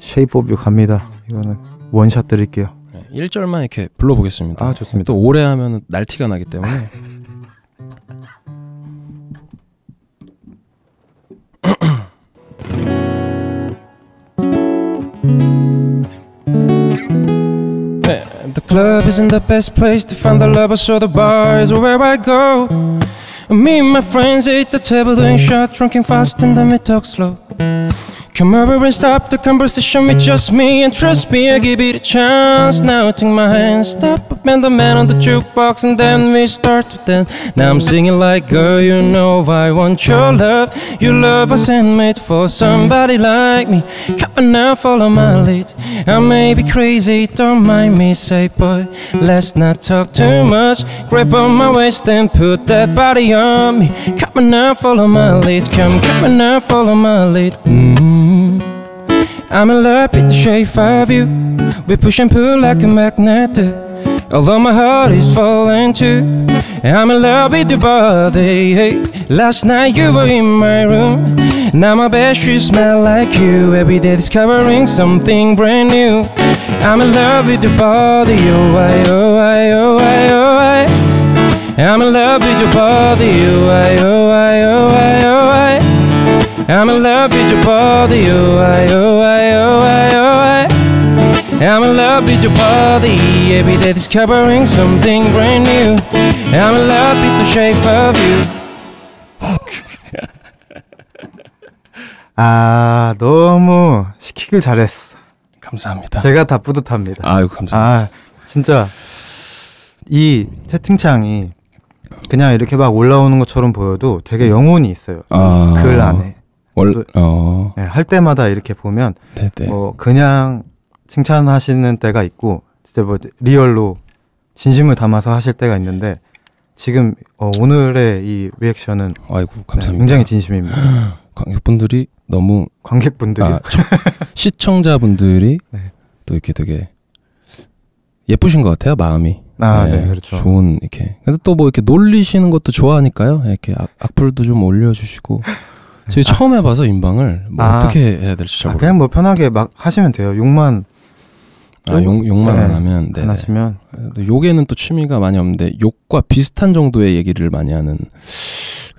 Shape of You 갑니다. 이거는 원샷 드릴게요. 1절만 이렇게 불러보겠습니다. 아, 좋습니다. 또 오래 하면 날티가 나기 때문에. The club isn't the best place to find the lover, so the bar is where I go. Me and my friends at the table doing shots, drinking fast, and then we talk slow. Come over and stop the conversation with just me And trust me, I give it a chance Now take my hand, stop up and the man on the jukebox And then we start to dance Now I'm singing like Girl, you know I want your love Your love was handmade for somebody like me Come on now, follow my lead I may be crazy, don't mind me Say boy, let's not talk too much Grab on my waist and put that body on me Come on now, follow my lead Come, come on now, follow my lead mm -hmm. I'm in love with the shape of you We push and pull like a magnet do. Although my heart is falling too I'm in love with your body Last night you were in my room Now my bed sheets smell like you Every day discovering something brand new I'm in love with your body Oh I, oh I, oh I, oh I I'm in love with your body Oh I, oh I, oh I, oh I I'm in love with your body, oh I, oh I, oh I, oh I. I'm in love with your body, every day discovering something brand new. I'm in love with the shape of you. 아 너무 시키길 잘했어. 감사합니다. 제가 다 뿌듯합니다. 아유 감사합니다. 아 진짜 이 채팅창이 그냥 이렇게 막 올라오는 것처럼 보여도 되게 영혼이 있어요. 아... 글 안에. 월, 네. 어. 네, 할 때마다 이렇게 보면 네네. 어, 네. 뭐 그냥 칭찬하시는 때가 있고 진짜 뭐 리얼로 진심을 담아서 하실 때가 있는데 지금 어, 오늘의 이 리액션은 아이고 네, 감사합니다. 네, 굉장히 진심입니다. 관객분들이 너무 관객분들 아, 시청자분들이 네. 또 이렇게 되게 예쁘신 것 같아요 마음이. 아, 네, 네, 그렇죠. 좋은 이렇게. 근데 또 뭐 이렇게 놀리시는 것도 좋아하니까요. 이렇게 악플도 좀 올려주시고 네. 저희 아. 처음 해봐서 인방을 뭐 아. 어떻게 해야 될지 잘 아, 모르겠어요. 그냥 뭐 편하게 막 하시면 돼요. 욕만 아, 욕, 욕만 네. 안 하면 네. 안 하시면 욕에는 또 취미가 많이 없는데 욕과 비슷한 정도의 얘기를 많이 하는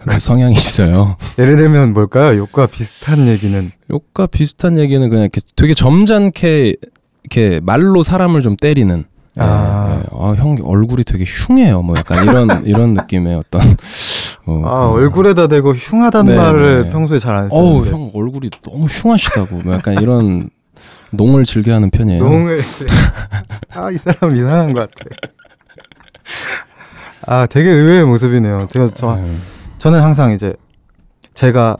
그 성향이 있어요. 예를 들면 뭘까요? 욕과 비슷한 얘기는 욕과 비슷한 얘기는 그냥 이렇게 되게 점잖게 이렇게 말로 사람을 좀 때리는 아, 예, 예. 아, 형 얼굴이 되게 흉해요. 뭐 약간 이런 이런 느낌의 어떤 뭐, 아 뭐. 얼굴에다 대고 흉하단네 말을 네. 평소에 잘 안쓰는 어우 형 얼굴이 너무 흉하시다고. 뭐 약간 이런 농을 즐겨하는 편이에요. 농을 아이 사람 이상한 것 같아. 아 되게 의외의 모습이네요. 제가 저아 네. 저는 항상 이제 제가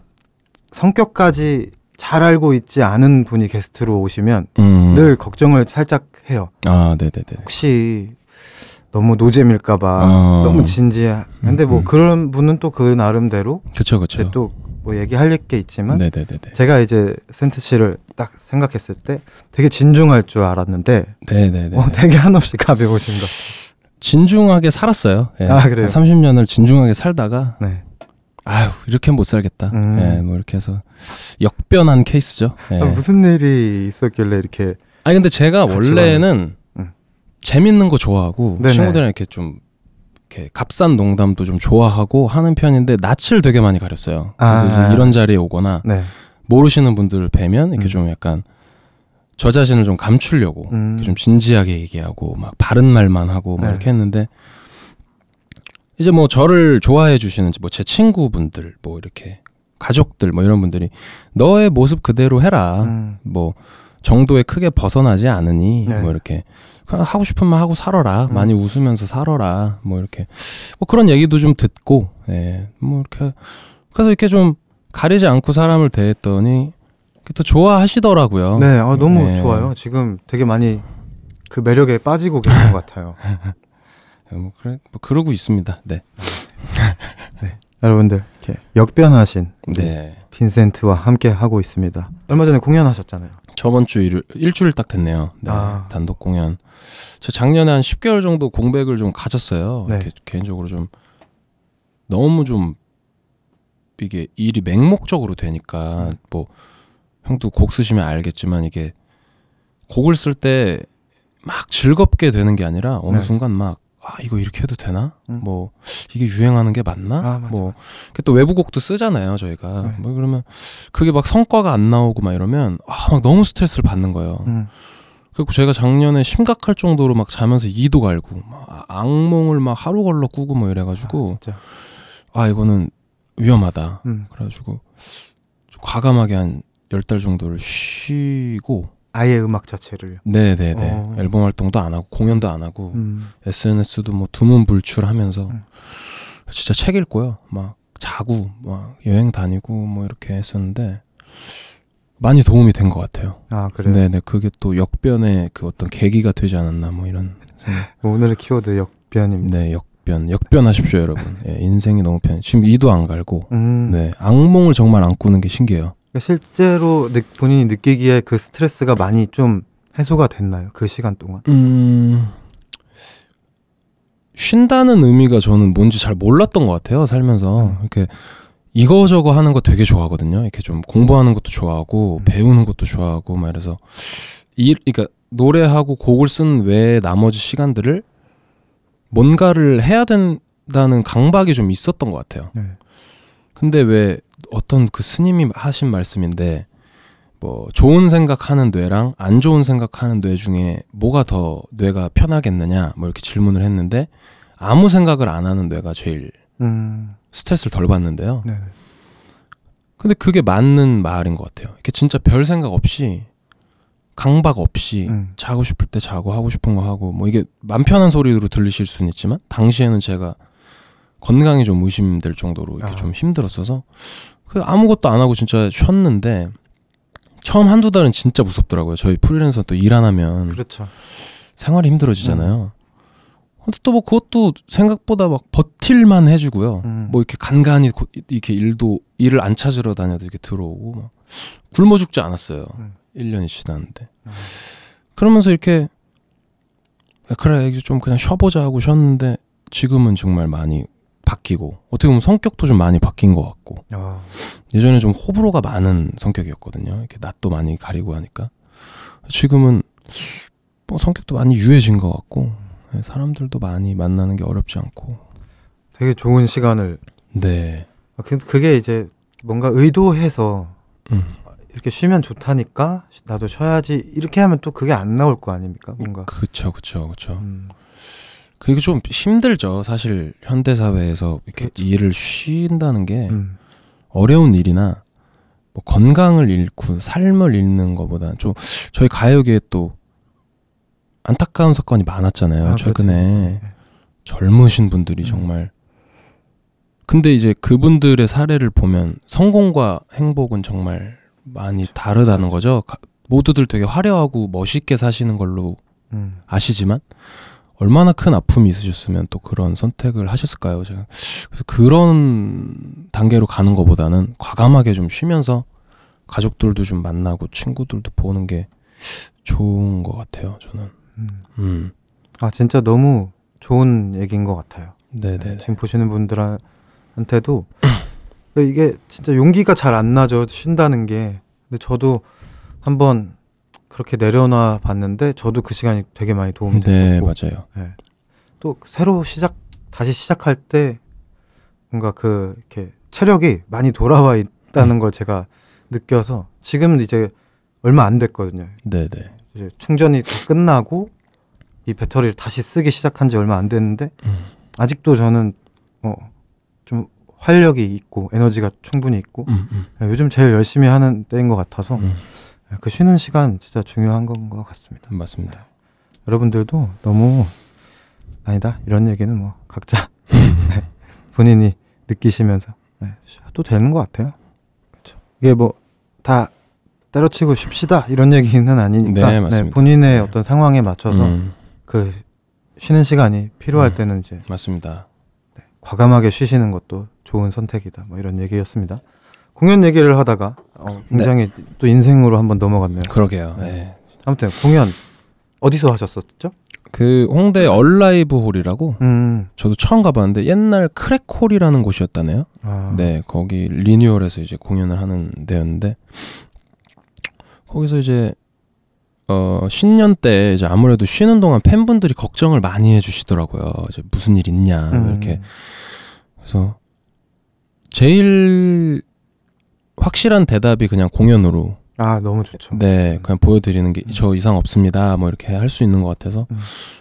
성격까지 잘 알고 있지 않은 분이 게스트로 오시면 음. 늘 걱정을 살짝 해요. 아, 네네네. 혹시 너무 노잼일까봐 아. 너무 진지해. 근데 뭐 음, 음. 그런 분은 또 그 나름대로 그렇그렇 또뭐 얘기할 게 있지만 네네네 제가 이제 센트 씨를 딱 생각했을 때 되게 진중할 줄 알았는데 네네네. 어, 되게 한없이 가벼우신 것. 같아요. 진중하게 살았어요. 예. 아, 그래요? 30년을 진중하게 살다가 네. 아유 이렇게 못 살겠다. 음. 예, 뭐 이렇게 해서 역변한 케이스죠. 예. 아, 무슨 일이 있었길래 이렇게? 아니 근데 제가 원래는 응. 음. 재밌는 거 좋아하고 네네. 친구들이랑 이렇게 좀 이렇게 값싼 농담도 좀 좋아하고 하는 편인데 낯을 되게 많이 가렸어요. 그래서 아. 이런 자리에 오거나 네. 모르시는 분들을 뵈면 이렇게 음. 좀 약간 저 자신을 좀 감추려고 음. 좀 진지하게 얘기하고 막 바른 말만 하고 막 네. 이렇게 했는데 이제 뭐 저를 좋아해 주시는 뭐제 친구분들 뭐 이렇게 가족들 뭐 이런 분들이 너의 모습 그대로 해라 음. 뭐 정도에 크게 벗어나지 않으니 네. 뭐 이렇게 하고 싶으면 하고 살아라 음. 많이 웃으면서 살아라 뭐 이렇게 뭐 그런 얘기도 좀 듣고 예뭐 이렇게 그래서 이렇게 좀 가리지 않고 사람을 대했더니 또 좋아하시더라고요. 네, 아, 너무 예. 좋아요. 지금 되게 많이 그 매력에 빠지고 계신 것 같아요. 어, 뭐 그래 뭐 그러고 있습니다. 네. 네. 여러분들 이렇게 역변하신 네. 빈센트와 함께 하고 있습니다. 얼마 전에 공연하셨잖아요. 저번 주일 일주일 딱 됐네요. 네, 아. 단독 공연. 저 작년에 한 10개월 정도 공백을 좀 가졌어요. 네. 개인적으로 좀 너무 좀 이게 일이 맹목적으로 되니까 음. 뭐 형도 곡 쓰시면 알겠지만 이게 곡을 쓸 때 막 즐겁게 되는 게 아니라 어느 네. 순간 막아 이거 이렇게 해도 되나? 음. 뭐 이게 유행하는 게 맞나? 아, 뭐또 외부곡도 쓰잖아요 저희가 네. 뭐 그러면 그게 막 성과가 안 나오고 막 이러면 아막 너무 스트레스를 받는 거예요. 음. 그리고 제가 작년에 심각할 정도로 막 자면서 이도 갈고 막 아, 악몽을 막 하루 걸러 꾸고 뭐 이래가지고 아, 아 이거는 위험하다. 음. 그래가지고 과감하게 한 열 달 정도를 쉬고 아예 음악 자체를 네네네 어. 예. 앨범 활동도 안 하고 공연도 안 하고 음. SNS도 뭐 두문불출하면서 음. 진짜 책 읽고요 막 자고 막 여행 다니고 뭐 이렇게 했었는데 많이 도움이 된 것 같아요. 아그래 네네 그게 또 역변의 그 어떤 계기가 되지 않았나 뭐 이런 생각. 뭐 오늘의 키워드 역변입니다. 네 역변 역변하십시오 여러분. 예, 인생이 너무 편. 해 지금 이도 안 갈고 음. 네 악몽을 정말 안 꾸는 게 신기해요. 그러니까 실제로 본인이 느끼기에 그 스트레스가 많이 좀 해소가 됐나요? 그 시간 동안? 음... 쉰다는 의미가 저는 뭔지 잘 몰랐던 것 같아요. 살면서 음. 이렇게 이거저거 하는 거 되게 좋아하거든요. 이렇게 좀 공부하는 것도 좋아하고 음. 배우는 것도 좋아하고 막 이래서 이 그러니까 노래하고 곡을 쓴 외에 나머지 시간들을 뭔가를 해야 된다는 강박이 좀 있었던 것 같아요. 네. 근데 왜 어떤 그 스님이 하신 말씀인데 뭐 좋은 생각하는 뇌랑 안 좋은 생각하는 뇌 중에 뭐가 더 뇌가 편하겠느냐 뭐 이렇게 질문을 했는데 아무 생각을 안 하는 뇌가 제일 음. 스트레스를 덜 받는데요. 네 근데 그게 맞는 말인 것 같아요. 이게 진짜 별 생각 없이 강박 없이 음. 자고 싶을 때 자고 하고 싶은 거 하고 뭐 이게 맘 편한 소리로 들리실 수는 있지만 당시에는 제가 건강이 좀 의심될 정도로 이렇게 아. 좀 힘들었어서 그 아무것도 안 하고 진짜 쉬었는데 처음 한두 달은 진짜 무섭더라고요. 저희 프리랜서 또 일 안 하면 그렇죠. 생활이 힘들어지잖아요. 음. 근데 또 뭐 그것도 생각보다 막 버틸만 해주고요. 음. 뭐 이렇게 간간히 고, 이렇게 일도 일을 안 찾으러 다녀도 이렇게 들어오고 막 뭐. 굶어 죽지 않았어요. 음. 1년이 지났는데. 음. 그러면서 이렇게 아, 그래 좀 그냥 쉬어보자 하고 쉬었는데 지금은 정말 많이 바뀌고 어떻게 보면 성격도 좀 많이 바뀐 것 같고 아. 예전에 좀 호불호가 많은 성격이었거든요. 이렇게 낯도 많이 가리고 하니까 지금은 뭐 성격도 많이 유해진 것 같고 예, 사람들도 많이 만나는 게 어렵지 않고 되게 좋은 시간을 네. 아, 그, 그게 이제 뭔가 의도해서 음. 이렇게 쉬면 좋다니까 나도 쉬어야지 이렇게 하면 또 그게 안 나올 거 아닙니까 뭔가 그쵸 그쵸 그쵸 음. 그게 좀 힘들죠. 사실 현대 사회에서 이렇게 그렇죠. 일을 쉰다는 게 음. 어려운 일이나 뭐 건강을 잃고 삶을 잃는 것보다 좀 저희 가요계에 또 안타까운 사건이 많았잖아요. 아, 최근에 그렇지. 네. 젊으신 분들이 음. 정말 근데 이제 그분들의 사례를 보면 성공과 행복은 정말 많이 그렇죠. 다르다는 그렇죠. 거죠. 모두들 되게 화려하고 멋있게 사시는 걸로 음. 아시지만 얼마나 큰 아픔이 있으셨으면 또 그런 선택을 하셨을까요? 제가 그래서 그런 단계로 가는 것보다는 과감하게 좀 쉬면서 가족들도 좀 만나고 친구들도 보는 게 좋은 것 같아요. 저는. 음. 음. 아 진짜 너무 좋은 얘기인 것 같아요. 네네. 네, 네. 지금 보시는 분들한테도 이게 진짜 용기가 잘 안 나죠 쉰다는 게. 근데 저도 한번 그렇게 내려놔 봤는데 저도 그 시간이 되게 많이 도움이 네, 됐었고 맞아요. 네. 또 새로 시작 다시 시작할 때 뭔가 그 이렇게 체력이 많이 돌아와 있다는 음. 걸 제가 느껴서 지금 은 이제 얼마 안 됐거든요. 네네. 네. 이제 충전이 다 끝나고 이 배터리를 다시 쓰기 시작한 지 얼마 안 됐는데 음. 아직도 저는 어, 좀 활력이 있고 에너지가 충분히 있고 음, 음. 네, 요즘 제일 열심히 하는 때인 것 같아서 음. 그 쉬는 시간 진짜 중요한 건 것 같습니다. 맞습니다. 네. 여러분들도 너무 아니다 이런 얘기는 뭐 각자 네. 본인이 느끼시면서 네. 또 되는 것 같아요. 그렇죠. 이게 뭐 다 때려치고 쉽시다 이런 얘기는 아니니까 네, 네 본인의 네. 어떤 상황에 맞춰서 음. 그 쉬는 시간이 필요할 음. 때는 이제 맞습니다. 네, 과감하게 쉬시는 것도 좋은 선택이다. 뭐 이런 얘기였습니다. 공연 얘기를 하다가 어, 네. 굉장히 네. 또 인생으로 한번 넘어갔네요. 그러게요. 네. 네. 아무튼 공연 어디서 하셨었죠? 그 홍대 얼라이브 홀이라고 음. 저도 처음 가봤는데 옛날 크랙홀이라는 곳이었다네요. 아. 네, 거기 리뉴얼해서 이제 공연을 하는 데였는데 거기서 이제 어, 신년 때 이제 아무래도 쉬는 동안 팬분들이 걱정을 많이 해주시더라고요. 이제 무슨 일 있냐 음. 이렇게 그래서 제일 확실한 대답이 그냥 공연으로 아 너무 좋죠. 네, 그냥 보여드리는 게저 음. 이상 없습니다. 뭐 이렇게 할 수 있는 것 같아서 음.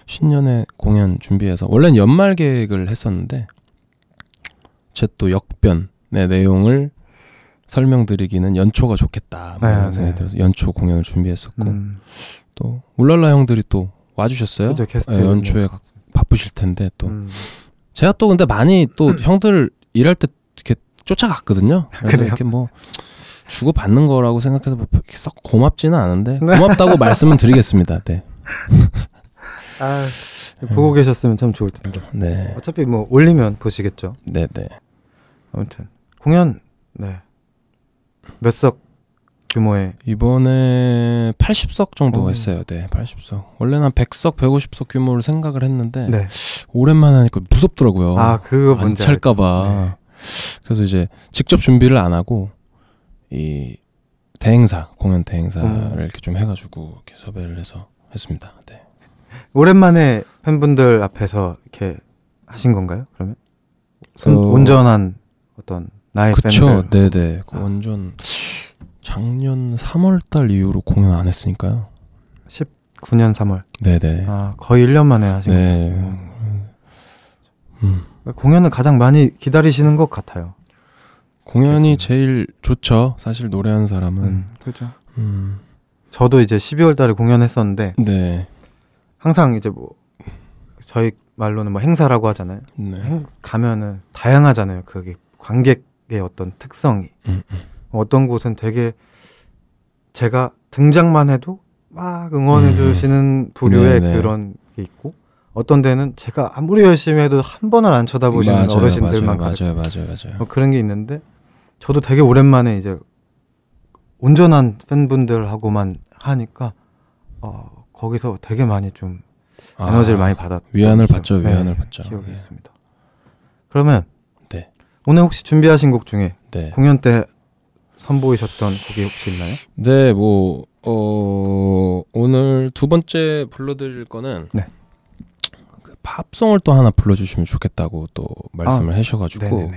신년에 공연 준비해서 원래는 연말 계획을 했었는데 제 또 역변 네, 내용을 설명드리기는 연초가 좋겠다. 뭐 이런 네, 네. 생각이 들어서 연초 공연을 준비했었고 음. 또 울랄라 형들이 또 와주셨어요. 그렇죠, 네, 연초에 바쁘실 텐데 또 음. 제가 또 근데 많이 또 형들 일할 때 쫓아갔거든요. 그래서 이렇게 뭐 주고 받는 거라고 생각해서 뭐썩 고맙지는 않은데 네. 고맙다고 말씀은 드리겠습니다. 네. 아, 보고 계셨으면 참 좋을 텐데. 네. 어차피 뭐 올리면 보시겠죠. 네, 네. 아무튼 공연 네. 몇 석 규모의 이번에 80석 정도 오. 했어요. 네, 80석. 원래는 한 100석, 150석 규모를 생각을 했는데 네. 오랜만에 하니까 무섭더라고요. 아, 그거 뭔지 안 찰까봐. 그래서 이제 직접 준비를 안 하고 이 대행사 공연 대행사를 음. 이렇게 좀 해가지고 이렇게 섭외를 해서 했습니다. 네. 오랜만에 팬분들 앞에서 이렇게 하신 건가요? 그러면 순, 어... 온전한 어떤 나의 그쵸, 팬들. 네네. 그 아. 완전 작년 3월달 이후로 공연 안 했으니까요. 19년 3월. 네네. 아 거의 1년 만에 하신 네. 거예요. 음. 음. 공연을 가장 많이 기다리시는 것 같아요. 공연이 제일 좋죠. 사실 노래하는 사람은 음, 그렇죠. 음. 저도 이제 12월달에 공연했었는데 네. 항상 이제 뭐 저희 말로는 뭐 행사라고 하잖아요. 네. 행, 가면은 다양하잖아요. 그게 관객의 어떤 특성이 음, 음. 어떤 곳은 되게 제가 등장만 해도 막 응원해 음. 주시는 부류의 네, 네, 그런 게 있고 어떤 데는 제가 아무리 열심히 해도 한 번을 안 쳐다보시는 맞아요, 어르신들만 맞아요, 가 맞아요, 맞아요, 맞아요. 뭐 그런 게 있는데 저도 되게 오랜만에 이제 온전한 팬분들하고만 하니까 어, 거기서 되게 많이 좀 아, 에너지를 많이 받았 위안을 받죠, 네, 위안을 받죠. 기억이 네. 있습니다. 그러면 네. 오늘 혹시 준비하신 곡 중에 네. 공연 때 선보이셨던 곡이 혹시 있나요? 네, 뭐 어, 오늘 두 번째 불러드릴 거는 네. 팝송을 또 하나 불러주시면 좋겠다고 또 말씀을 아, 하셔가지고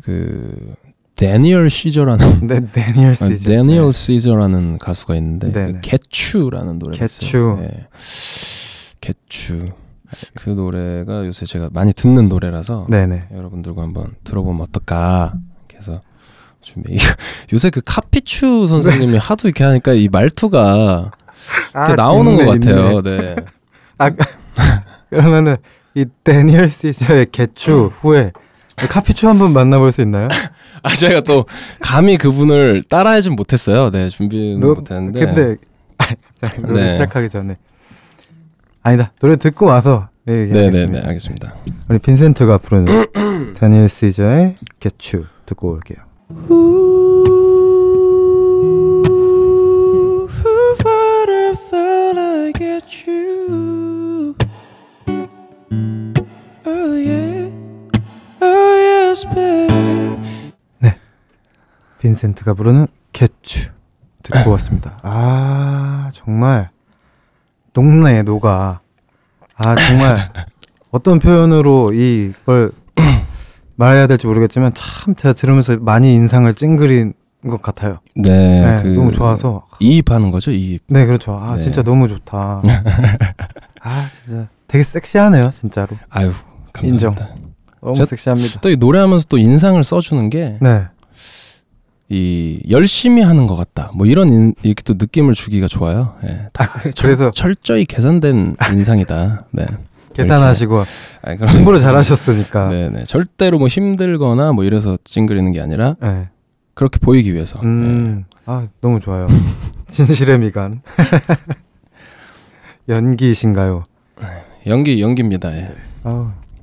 그 데니얼 시저라는 네, 데니얼 시저. 데니얼 네. 시저라는 가수가 있는데 개추라는 그 노래가 개추. 있어요. 개추. 네. 그 노래가 요새 제가 많이 듣는 노래라서 네네. 여러분들과 한번 들어보면 어떨까. 그래서 준비. 요새 그 카피추 선생님이 하도 이렇게 하니까 이 말투가 아, 나오는 있네, 것 같아요. 있네. 네. 아, 그러면은 이 데니얼 시저의 개추 음. 후에 카피추 한 번 만나볼 수 있나요? 아저가또 감히 그분을 따라하진 못했어요. 네 준비는 노, 못했는데. 근데 아, 자, 노래 네. 시작하기 전에 아니다 노래 듣고 와서 네네네 네, 네, 네, 알겠습니다. 우리 빈센트가 부르는 다니엘 시저의 개추 듣고 올게요. o who thought I'd get you? 예. 아, 네. 빈센트가 부르는 개추 듣고 네. 왔습니다. 아, 정말 녹네, 녹아. 아, 정말 어떤 표현으로 이 걸 말해야 될지 모르겠지만 참 제가 들으면서 많이 인상을 찡그린 것 같아요. 네, 네그 너무 좋아서 이입하는 거죠, 이입. 네, 그렇죠. 아, 네. 진짜 너무 좋다. 아, 진짜 되게 섹시하네요, 진짜로. 아유, 감사합니다. 인정. 너무 섹시합니다. 또이 노래하면서 또 인상을 써주는 게 네. 이 열심히 하는 것 같다. 뭐 이런 인, 이렇게 또 느낌을 주기가 좋아요. 예. 다 아, 그래서 철, 철저히 계산된 인상이다. 네. 계산하시고 아, 공부를 잘하셨으니까. 네네. 네. 절대로 뭐 힘들거나 뭐 이래서 찡그리는 게 아니라 네. 그렇게 보이기 위해서. 음, 예. 아 너무 좋아요. 진실의 미간. 연기이신가요? 연기 연기입니다. 예. 네.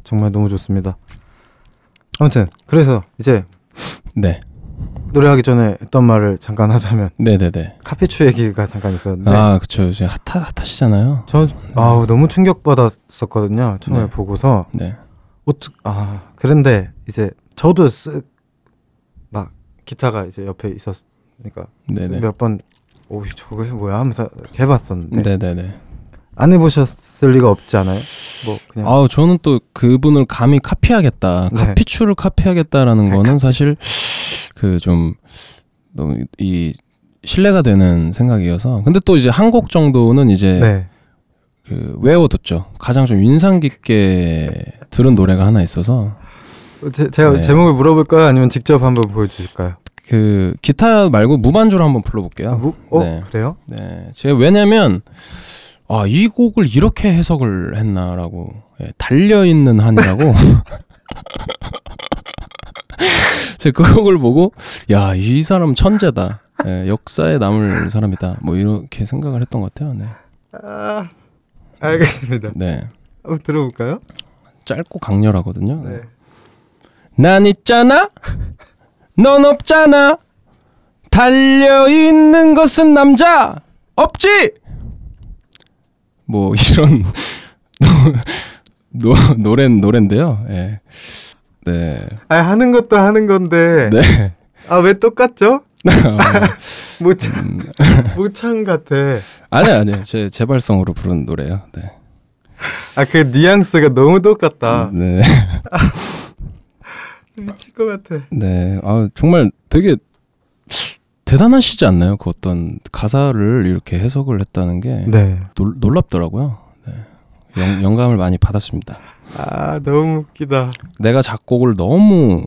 정말 너무 좋습니다. 아무튼 그래서 이제 네. 노래하기 전에 했던 말을 잠깐 하자면 네네네 카페추 얘기가 잠깐 있었는데 아 그쵸 요즘 핫하, 핫하시잖아요 저 네. 아우 너무 충격받았었거든요 처음에 네. 보고서 네 어떻 아 그런데 이제 저도 쓱 막 기타가 이제 옆에 있었으니까 몇 번 오 저거 뭐야 하면서 해봤었는데 네네네 안 해보셨을 리가 없지 않아요? 뭐 그냥 아 저는 또 그분을 감히 카피하겠다, 네. 카피추를 카피하겠다라는 네, 거는 카피. 사실 그 좀 너무 이 신뢰가 되는 생각이어서 근데 또 이제 한 곡 정도는 이제 네. 그 외워뒀죠. 가장 좀 인상 깊게 들은 노래가 하나 있어서 제, 가 네. 제목을 물어볼까요? 아니면 직접 한번 보여주실까요? 그 기타 말고 무반주로 한번 불러볼게요. 아, 무, 어, 네. 그래요? 네, 제가 왜냐면 아, 이 곡을 이렇게 해석을 했나라고. 예, 달려있는 한이라고. 제가 그 곡을 보고, 야, 이 사람 천재다. 예, 역사에 남을 사람이다. 뭐, 이렇게 생각을 했던 것 같아요. 네. 아, 알겠습니다. 네. 한번 들어볼까요? 짧고 강렬하거든요. 네. 네. 난 있잖아. 넌 없잖아. 달려있는 것은 남자. 없지! 뭐 이런 노, 노랜 노랜데요. 예. 네. 아 하는 것도 하는 건데. 네. 아 왜 똑같죠? 아, 어. 무창 음. 무창 같아. 아니 아니 제 재발성으로 부른 노래요. 네. 아그 뉘앙스가 너무 똑같다. 네. 미칠 것 같아. 네. 아 정말 되게 대단하시지 않나요? 그 어떤 가사를 이렇게 해석을 했다는 게 네. 놀, 놀랍더라고요. 네. 영, 영감을 많이 받았습니다. 아 너무 웃기다. 내가 작곡을 너무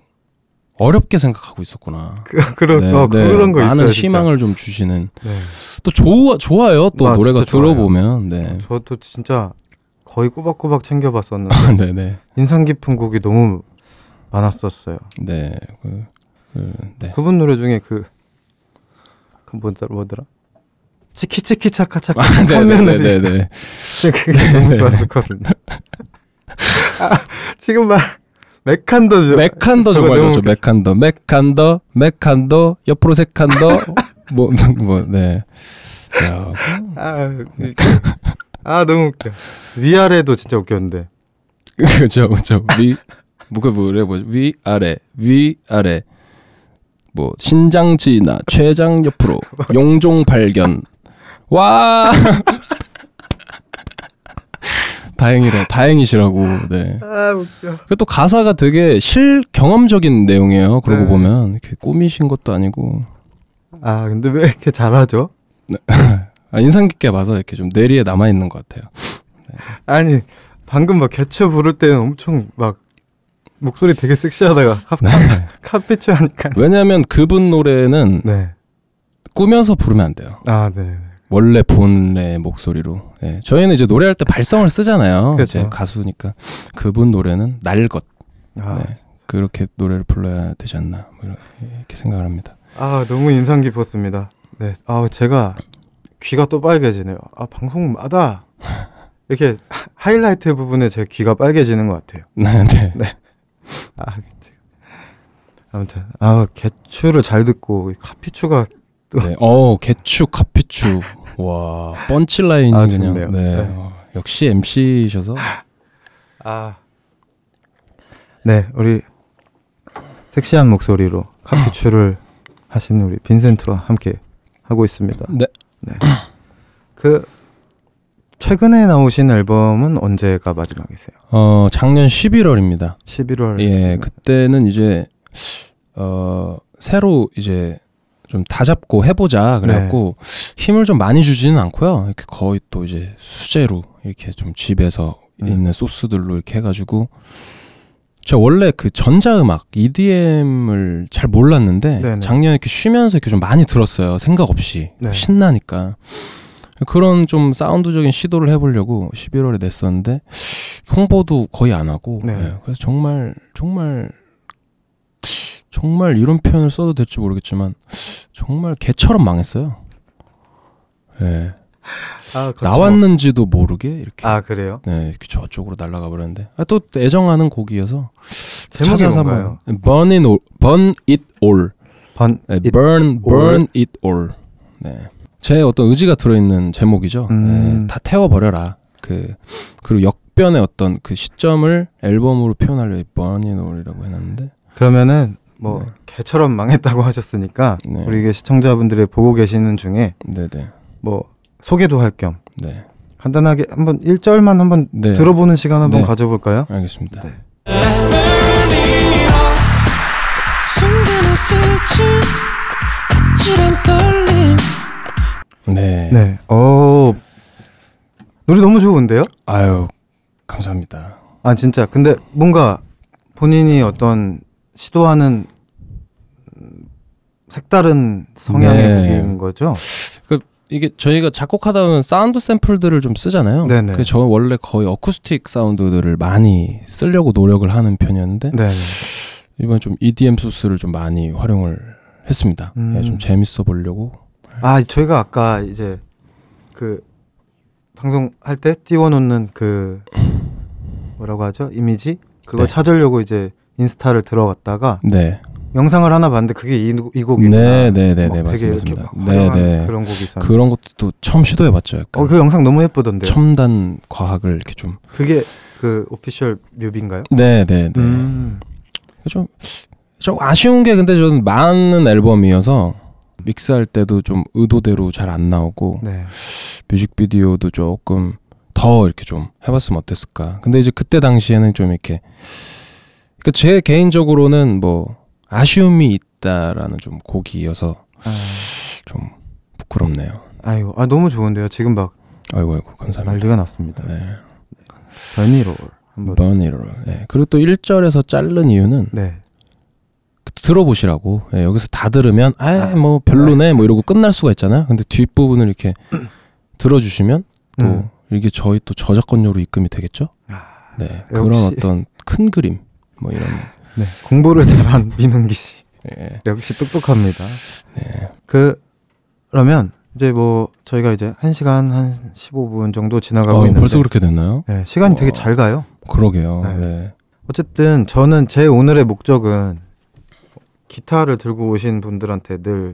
어렵게 생각하고 있었구나. 그, 그런 네, 어, 네. 그런 거 많은 있어요. 많은 희망을 좀 주시는. 네. 또 좋아 좋아요. 또 아, 노래가 들어보면. 네. 저도 진짜 거의 꼬박꼬박 챙겨봤었는데. 네네. 아, 네. 인상 깊은 곡이 너무 많았었어요. 네. 그, 그, 네. 그분 노래 중에 그그 뭐더라? 치키치키 차카차카 아, 네네네네. 네네 네, 네. 네, 너무 좋았었거든요. 아, 지금 막 맥칸더 조, 맥칸더 정말 좋죠. 웃겨. 맥칸더 맥칸더 맥칸더 옆으로 세칸더 뭐뭐네 아, 아 너무 웃겨 위아래도 진짜 웃겼는데 그죠 그죠 위 뭐가 뭐래 뭐위 아래 위 아래 뭐 신장지나 췌장 옆으로 용종 발견. 와. 다행이라 다행이시라고. 네. 아 웃겨. 또 가사가 되게 실 경험적인 내용이에요. 그러고 네. 보면 이렇게 꾸미신 것도 아니고. 아 근데 왜 이렇게 잘하죠? 네. 아, 인상 깊게 봐서 이렇게 좀 뇌리에 남아 있는 것 같아요. 네. 아니 방금 막 개처 부를 때는 엄청 막 목소리 되게 섹시하다가 카, 네. 카피츠 하니까. 왜냐하면 그분 노래는 네. 꾸며서 부르면 안 돼요. 아, 네. 네. 원래 본래 목소리로. 네. 저희는 이제 노래할 때 발성을 쓰잖아요. 그렇죠. 이제 가수니까 그분 노래는 날 것. 아, 네. 그렇게 노래를 불러야 되지 않나 뭐 이렇게 생각을 합니다. 아 너무 인상 깊었습니다. 네, 아 제가 귀가 또 빨개지네요. 아 방송마다 이렇게 하이라이트 부분에 제 귀가 빨개지는 것 같아요. 네. 네. 네. 아, 아무튼 아 개추를 잘 듣고 카피추가 또 네, 어 개추 카피추 와 펀치라인이 아, 그냥 네 네, 어, 역시 MC셔서 이 아. 아네 우리 섹시한 목소리로 카피추를 하시는 우리 빈센트와 함께 하고 있습니다. 네. 네. 그 최근에 나오신 앨범은 언제가 마지막이세요? 어, 작년 11월입니다. 11월. 예, 그때는 이제 어, 새로 이제 좀 다잡고 해보자 그래갖고 네. 힘을 좀 많이 주지는 않고요. 이렇게 거의 또 이제 수제로 이렇게 좀 집에서 음. 있는 소스들로 이렇게 해가지고 제 원래 그 전자음악 EDM을 잘 몰랐는데 네네. 작년에 이렇게 쉬면서 이렇게 좀 많이 들었어요. 생각 없이 네. 신나니까. 그런 좀 사운드적인 시도를 해보려고 11월에 냈었는데 홍보도 거의 안 하고 네. 네. 그래서 정말 정말 정말 이런 표현을 써도 될지 모르겠지만 정말 개처럼 망했어요. 예. 네. 아, 그렇죠. 나왔는지도 모르게 이렇게 아 그래요? 네 저쪽으로 날아가 버렸는데 아, 또 애정하는 곡이어서 찾아서 한번 burn it all burn it all burn, 네, burn, burn it all 네제 어떤 의지가 들어있는 제목이죠. 음. 네, 다 태워버려라. 그 그리고 역변의 어떤 그 시점을 앨범으로 표현하려 버니 노이라고 해놨는데. 그러면은 뭐 네. 개처럼 망했다고 하셨으니까 네. 우리 시청자분들이 보고 계시는 중에 네네. 네. 뭐 소개도 할겸 네. 간단하게 한번 1절만 한번 네. 들어보는 시간 한번 가져볼까요? 알겠습니다. 순간 어스러침 거한 떨림 네. 네. 어 노래 너무 좋은데요? 아유 감사합니다. 아 진짜 근데 뭔가 본인이 어떤 시도하는 음, 색다른 성향의 네. 곡인 거죠? 그 이게 저희가 작곡하다 보면 사운드 샘플들을 좀 쓰잖아요. 네네. 그저 원래 거의 어쿠스틱 사운드들을 많이 쓰려고 노력을 하는 편이었는데 네네. 이번 좀 EDM 소스를 좀 많이 활용을 했습니다. 음. 네, 좀 재밌어 보려고 아 저희가 아까 이제 그 방송할 때 띄워놓는 그 뭐라고 하죠 이미지 그거 네. 찾으려고 이제 인스타를 들어갔다가 네. 영상을 하나 봤는데 그게 이, 이 곡이구나. 네, 네, 네, 네, 네, 게 맞습니다. 네, 네. 네. 그런 곡이 있었 그런 것도 또 처음 시도해봤죠. 어, 그 영상 너무 예쁘던데. 첨단 과학을 이렇게 좀. 그게 그 오피셜 뮤비인가요? 네, 네, 네. 음. 좀, 좀 아쉬운 게 근데 저는 많은 앨범이어서 믹스할 때도 좀 의도대로 잘 안 나오고 네. 뮤직비디오도 조금 더 이렇게 좀 해봤으면 어땠을까. 근데 이제 그때 당시에는 좀 이렇게 그러니까 제 개인적으로는 뭐 아쉬움이 있다라는 좀 곡이어서 아유. 좀 부끄럽네요. 아유, 아 너무 좋은데요. 지금 막 아이고 아이고 감사합니다. 난리가 났습니다. 네. 버니롤 번버니 네. 그리고 또 1절에서 자른 이유는 네. 들어보시라고 예, 여기서 다 들으면 아뭐 아, 별로네 네. 뭐 이러고 끝날 수가 있잖아요 근데 뒷부분을 이렇게 들어주시면 또 음. 이게 저희 또 저작권료로 입금이 되겠죠 아, 네 그런 어떤 큰 그림 뭐 이런 네, 공부를 잘한 민은기 씨 네. 역시 똑똑합니다 네. 그 그러면 이제 뭐 저희가 이제 1시간 한 15분 정도 지나가고 어, 있는데 벌써 그렇게 됐나요? 네, 시간이 어. 되게 잘 가요. 그러게요. 네. 네. 어쨌든 저는 제 오늘의 목적은 기타를 들고 오신 분들한테 늘뭐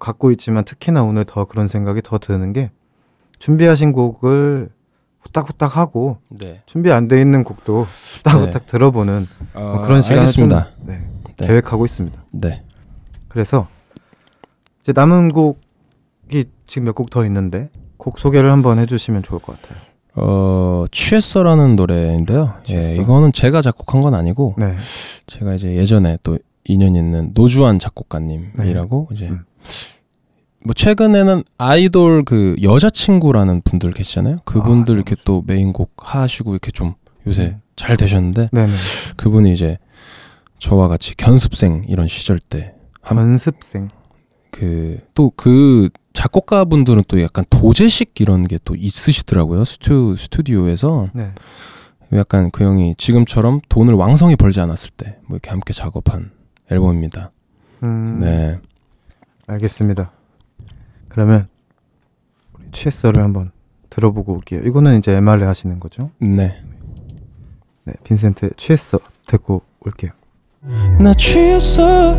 갖고 있지만 특히나 오늘 더 그런 생각이 더 드는 게 준비하신 곡을 후딱후딱 하고 네. 준비 안 돼 있는 곡도 후딱후딱 네. 들어보는 어, 뭐 그런 시간을 좀, 네, 네, 계획하고 있습니다. 네. 그래서 이제 남은 곡이 지금 몇 곡 더 있는데 곡 소개를 한번 해주시면 좋을 것 같아요. 어 취했어라는 노래인데요. 예, 취했어? 예, 이거는 제가 작곡한 건 아니고 네. 제가 이제 예전에 또 인연 있는 노주환 작곡가님이라고 네. 이제 음. 뭐 최근에는 아이돌 그 여자친구라는 분들 계시잖아요. 그분들 아, 이렇게 그렇죠. 또 메인곡 하시고 이렇게 좀 요새 음. 잘 되셨는데 네네. 그분이 이제 저와 같이 견습생 이런 시절 때 견습생 그 또그 그 작곡가분들은 또 약간 도제식 이런 게 또 있으시더라고요 스튜 스튜디오에서 네. 약간 그 형이 지금처럼 돈을 왕성히 벌지 않았을 때 뭐 이렇게 함께 작업한 앨범입니다. 음... 네. 알겠습니다. 그러면 취했어를 한번 들어보고 올게요. 이거는 이제 m r 하시는 거죠? 네. 네, 빈센트 취했어 듣고 올게요. 나 취했어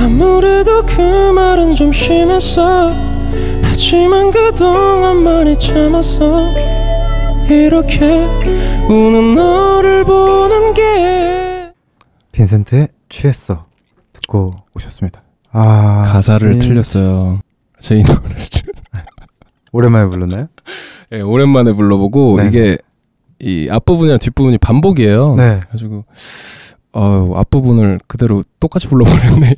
아무래도 그 말은 좀 심했어 하지만 그동안 많이 참았어 이렇게 우는 너를 보는 게 빈센트의 취했어 듣고 오셨습니다. 아 가사를 저 틀렸어요. 저희 노래를 오랜만에 불렀나요? 예, 네, 오랜만에 불러보고 네. 이게 이 앞부분이랑 뒷부분이 반복이에요. 네. 가지고 어, 앞부분을 그대로 똑같이 불러버렸네.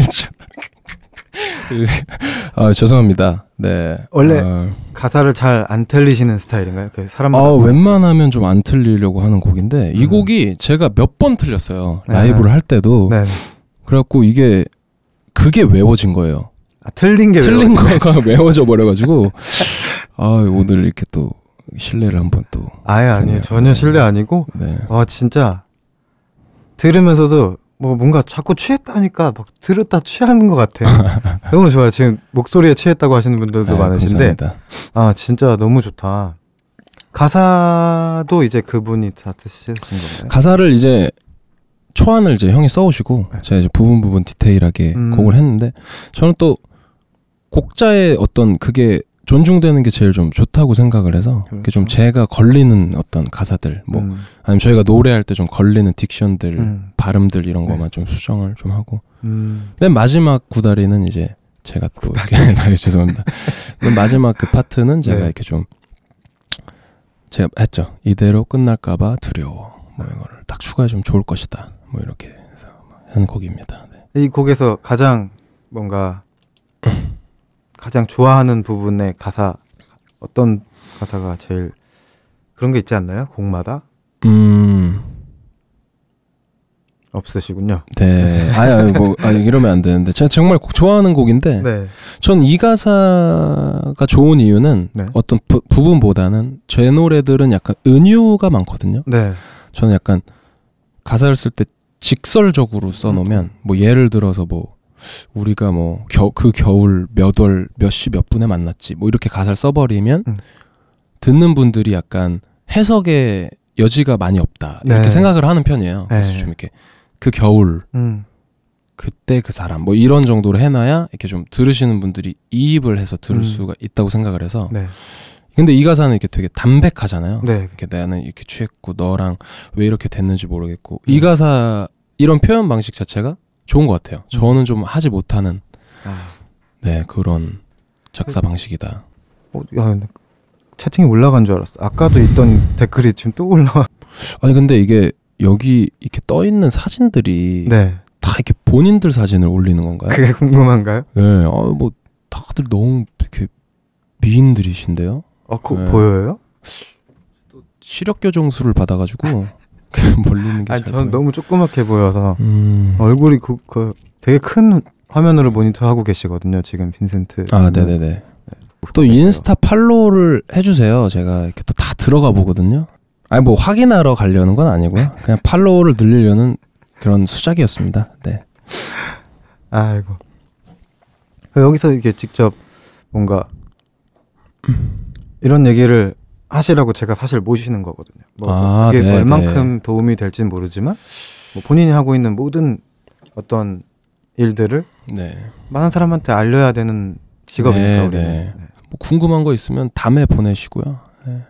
아 죄송합니다. 네. 원래 어... 가사를 잘 안 틀리시는 스타일인가요? 그 사람마다 아, 웬만하면 좀 안 틀리려고 하는 곡인데 이 음. 곡이 제가 몇 번 틀렸어요. 네. 라이브를 할 때도. 네. 그래갖고 이게 그게 외워진 거예요. 아, 틀린 게 틀린 외워진 거가 외워져 버려가지고 아 오늘 이렇게 또 실례를 한번 또 아예 아니에요 전혀 네. 실례 아니고 네. 와 진짜 들으면서도 뭐 뭔가 자꾸 취했다니까 막 들었다 취하는 것 같아요. 너무 좋아요. 지금 목소리에 취했다고 하시는 분들도 아, 많으신데 감사합니다. 아 진짜 너무 좋다. 가사도 이제 그분이 다 쓰신 건가요? 가사를 이제 초안을 이제 형이 써오시고 네. 제가 이제 부분 부분 디테일하게 음. 곡을 했는데 저는 또 곡자의 어떤 그게 존중되는 게 제일 좀 좋다고 생각을 해서 그렇죠. 좀 제가 걸리는 어떤 가사들 뭐 음. 아니면 저희가 노래할 때 좀 걸리는 딕션들 음. 발음들 이런 것만좀 네. 수정을 좀 하고 음. 맨 마지막 구다리는 이제 제가 또 그 이렇게 아, 죄송합니다 맨 마지막 그 파트는 제가 네. 이렇게 좀 제가 했죠 이대로 끝날까봐 두려워 뭐 이거를 딱 추가해 주면 좋을 것이다 뭐 이렇게 해서 한 곡입니다 네. 이 곡에서 가장 뭔가 가장 좋아하는 부분의 가사 어떤 가사가 제일 그런 게 있지 않나요? 곡마다? 음. 없으시군요. 네. 네. 아니, 뭐, 아니, 이러면 안 되는데. 제가 정말 좋아하는 곡인데, 네. 전 이 가사가 좋은 이유는 네. 어떤 부, 분보다는제 노래들은 약간 은유가 많거든요. 네. 저는 약간 가사를 쓸 때 직설적으로 써놓으면, 음. 뭐, 예를 들어서 뭐, 우리가 뭐그 겨울 몇 월 몇 시 몇 분에 만났지 뭐 이렇게 가사를 써버리면 음. 듣는 분들이 약간 해석의 여지가 많이 없다 이렇게 네. 생각을 하는 편이에요. 네. 그래서 좀 이렇게 그 겨울 음. 그때 그 사람 뭐 이런 정도로 해놔야 이렇게 좀 들으시는 분들이 이입을 해서 들을 음. 수가 있다고 생각을 해서 네. 근데 이 가사는 이렇게 되게 담백하잖아요. 네. 이렇게 나는 이렇게 취했고 너랑 왜 이렇게 됐는지 모르겠고 이 음. 가사 이런 표현 방식 자체가 좋은 것 같아요. 음. 저는 좀 하지 못하는 아. 네 그런 작사 그 방식이다. 어, 야, 채팅이 올라간 줄 알았어. 아까도 있던 댓글이 지금 또 올라와. 아니 근데 이게 여기 이렇게 떠 있는 사진들이 네. 다 이렇게 본인들 사진을 올리는 건가요? 그게 궁금한가요? 네, 아뭐 어, 다들 너무 이렇게 미인들이신데요. 아, 그 네. 보여요? 또 시력 교정술을 받아가지고 이렇게 몰리는 게. 아, 전 너무 조그맣게 보여서 음. 어, 얼굴이 그, 그 되게 큰 화면으로 모니터하고 계시거든요. 지금 빈센트. 아, 네네네. 네. 또 인스타 팔로우를 해주세요. 제가 이렇게 또 다 들어가 보거든요. 아니 뭐 확인하러 가려는 건 아니고요. 그냥 팔로우를 늘리려는 그런 수작이었습니다. 네. 아이고. 여기서 이게 직접 뭔가 음. 이런 얘기를 하시라고 제가 사실 모시는 거거든요. 뭐 아, 그게 네, 얼만큼 네. 도움이 될지는 모르지만 뭐 본인이 하고 있는 모든 어떤 일들을 네. 많은 사람한테 알려야 되는 직업이니까 네, 우리는. 네. 네. 뭐 궁금한 거 있으면 담에 보내시고요. 네.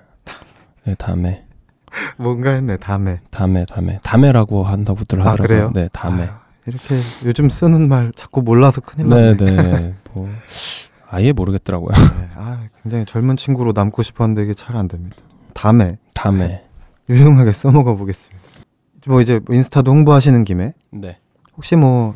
네, 담에. 뭔가 했네, 담에. 담에, 담에. 담에라고 한다고들 아, 하더라고요. 아, 그래요? 네, 담에. 아, 이렇게 요즘 쓰는 말 자꾸 몰라서 큰일 네, 났네. 네, 네. 뭐 아예 모르겠더라고요. 네, 아, 굉장히 젊은 친구로 남고 싶었는데 이게 잘 안 됩니다. 다음에 다음에 유용하게 써먹어 보겠습니다. 뭐 이제 뭐 인스타도 홍보하시는 김에 네. 혹시 뭐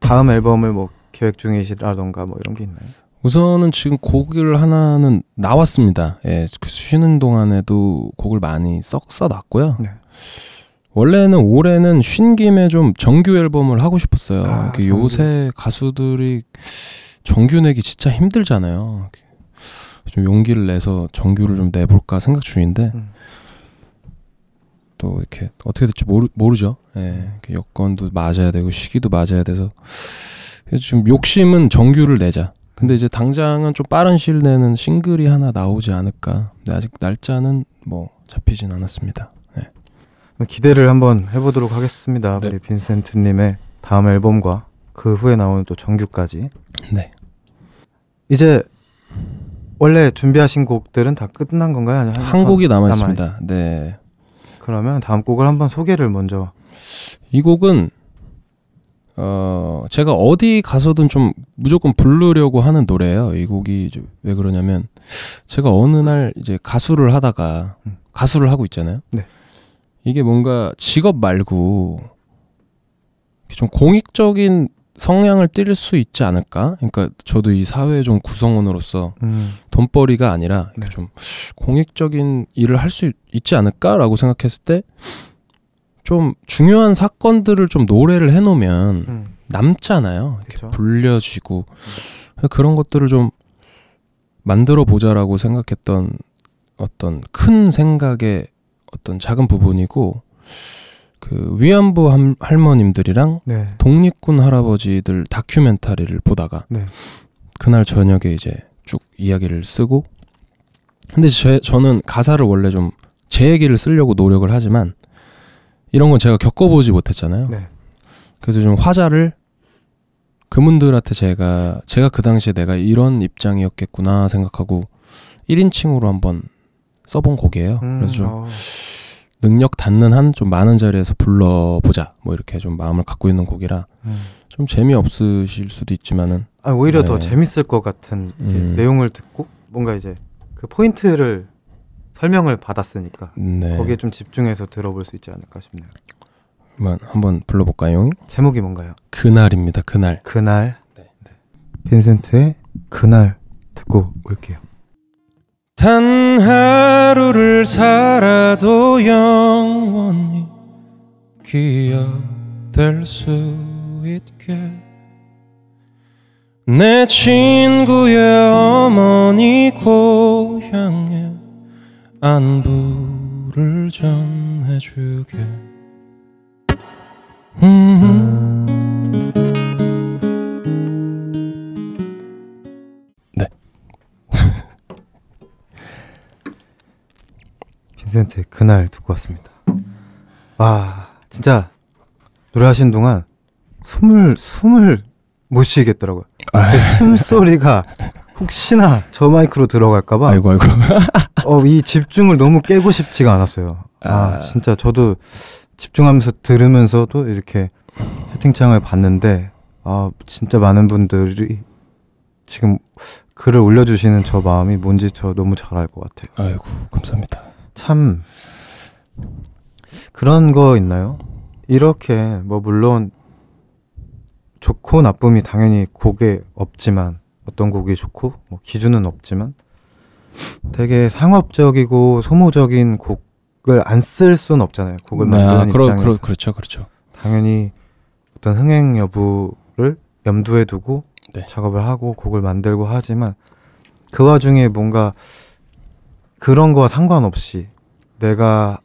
다음 앨범을 뭐 계획 중이시라던가 뭐 이런 게 있나요? 우선은 지금 곡을 하나는 나왔습니다. 예, 그 쉬는 동안에도 곡을 많이 썩 써놨고요. 네. 원래는 올해는 쉰 김에 좀 정규 앨범을 하고 싶었어요. 아, 그 정규. 요새 가수들이 정규 내기 진짜 힘들잖아요. 좀 용기를 내서 정규를 좀 내볼까 생각 중인데 음. 또 이렇게 어떻게 될지 모르, 모르죠. 예, 여건도 맞아야 되고 시기도 맞아야 돼서 지금 욕심은 정규를 내자. 근데 이제 당장은 좀 빠른 시일 내는 싱글이 하나 나오지 않을까. 근데 아직 날짜는 뭐 잡히진 않았습니다. 네. 기대를 한번 해보도록 하겠습니다. 네. 우리 빈센트님의 다음 앨범과 그 후에 나오는 또 정규까지 네. 이제 원래 준비하신 곡들은 다 끝난 건가요? 아니면 한 곡이 남아 있습니다. 네. 그러면 다음 곡을 한번 소개를 먼저. 이 곡은 어 제가 어디 가서든 좀 무조건 부르려고 하는 노래예요. 이 곡이 왜 그러냐면 제가 어느 날 이제 가수를 하다가 음. 가수를 하고 있잖아요. 네. 이게 뭔가 직업 말고 좀 공익적인 성향을 띨수 있지 않을까? 그러니까 저도 이 사회의 좀 구성원으로서 음. 돈벌이가 아니라 네. 좀 공익적인 일을 할 수 있지 않을까라고 생각했을 때 좀 중요한 사건들을 좀 노래를 해놓으면 음. 남잖아요. 이렇게 불려지고 음. 그런 것들을 좀 만들어 보자라고 생각했던 어떤 큰 생각의 어떤 작은 부분이고 그 위안부 함, 할머님들이랑 네. 독립군 할아버지들 다큐멘터리를 보다가 네. 그날 저녁에 이제 쭉 이야기를 쓰고 근데 제, 저는 가사를 원래 좀 제 얘기를 쓰려고 노력을 하지만 이런 건 제가 겪어보지 못했잖아요. 네. 그래서 좀 화자를 그분들한테 제가 제가 그 당시에 내가 이런 입장이었겠구나 생각하고 1인칭으로 한번 써본 곡이에요. 음, 그래서 좀 어. 능력 닿는 한 좀 많은 자리에서 불러보자 뭐 이렇게 좀 마음을 갖고 있는 곡이라 음. 좀 재미없으실 수도 있지만은 아, 오히려 네. 더 재밌을 것 같은 음. 내용을 듣고 뭔가 이제 그 포인트를 설명을 받았으니까 네. 거기에 좀 집중해서 들어볼 수 있지 않을까 싶네요. 그만 한번 불러볼까요? 제목이 뭔가요? 그날입니다. 그날. 그날. 네. 네. 빈센트의 그날 듣고 올게요. 단하 하루를 살아도 영원히 기억될 수 있게 내 친구의 어머니 고향에 안부를 전해주게 음. 인센트 그날 듣고 왔습니다. 와 진짜 노래하신 동안 숨을 숨을 못 쉬겠더라고요. 제 아. 숨소리가 혹시나 저 마이크로 들어갈까봐. 아이고 아이고. 어, 이 집중을 너무 깨고 싶지가 않았어요. 아, 아 진짜 저도 집중하면서 들으면서도 이렇게 채팅창을 봤는데 아 진짜 많은 분들이 지금 글을 올려주시는 저 마음이 뭔지 저 너무 잘 알 것 같아요. 아이고 감사합니다. 참 그런 거 있나요? 이렇게 뭐 물론 좋고 나쁨이 당연히 곡에 없지만 어떤 곡이 좋고 뭐 기준은 없지만 되게 상업적이고 소모적인 곡을 안 쓸 수는 없잖아요. 곡을 아, 만드는 그러, 입장에서 그러, 그렇죠, 그렇죠. 당연히 어떤 흥행 여부를 염두에 두고 네. 작업을 하고 곡을 만들고 하지만 그 와중에 뭔가 그런 거와 상관없이 내가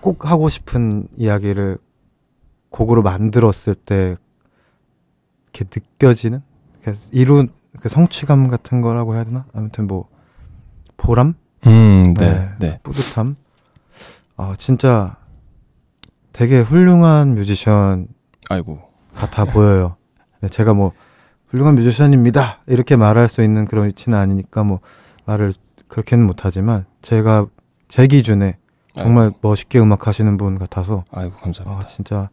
꼭 하고 싶은 이야기를 곡으로 만들었을 때 이렇게 느껴지는 이룬 성취감 같은 거라고 해야 되나? 아무튼 뭐 보람? 음, 네, 네, 네. 뿌듯함. 아 진짜 되게 훌륭한 뮤지션. 아이고. 같아 보여요. 네, 제가 뭐 훌륭한 뮤지션입니다 이렇게 말할 수 있는 그런 위치는 아니니까 뭐 말을 그렇게는 못하지만 제가 제 기준에 네. 정말 아이고. 멋있게 음악 하시는 분 같아서 아이고 감사합니다. 아 진짜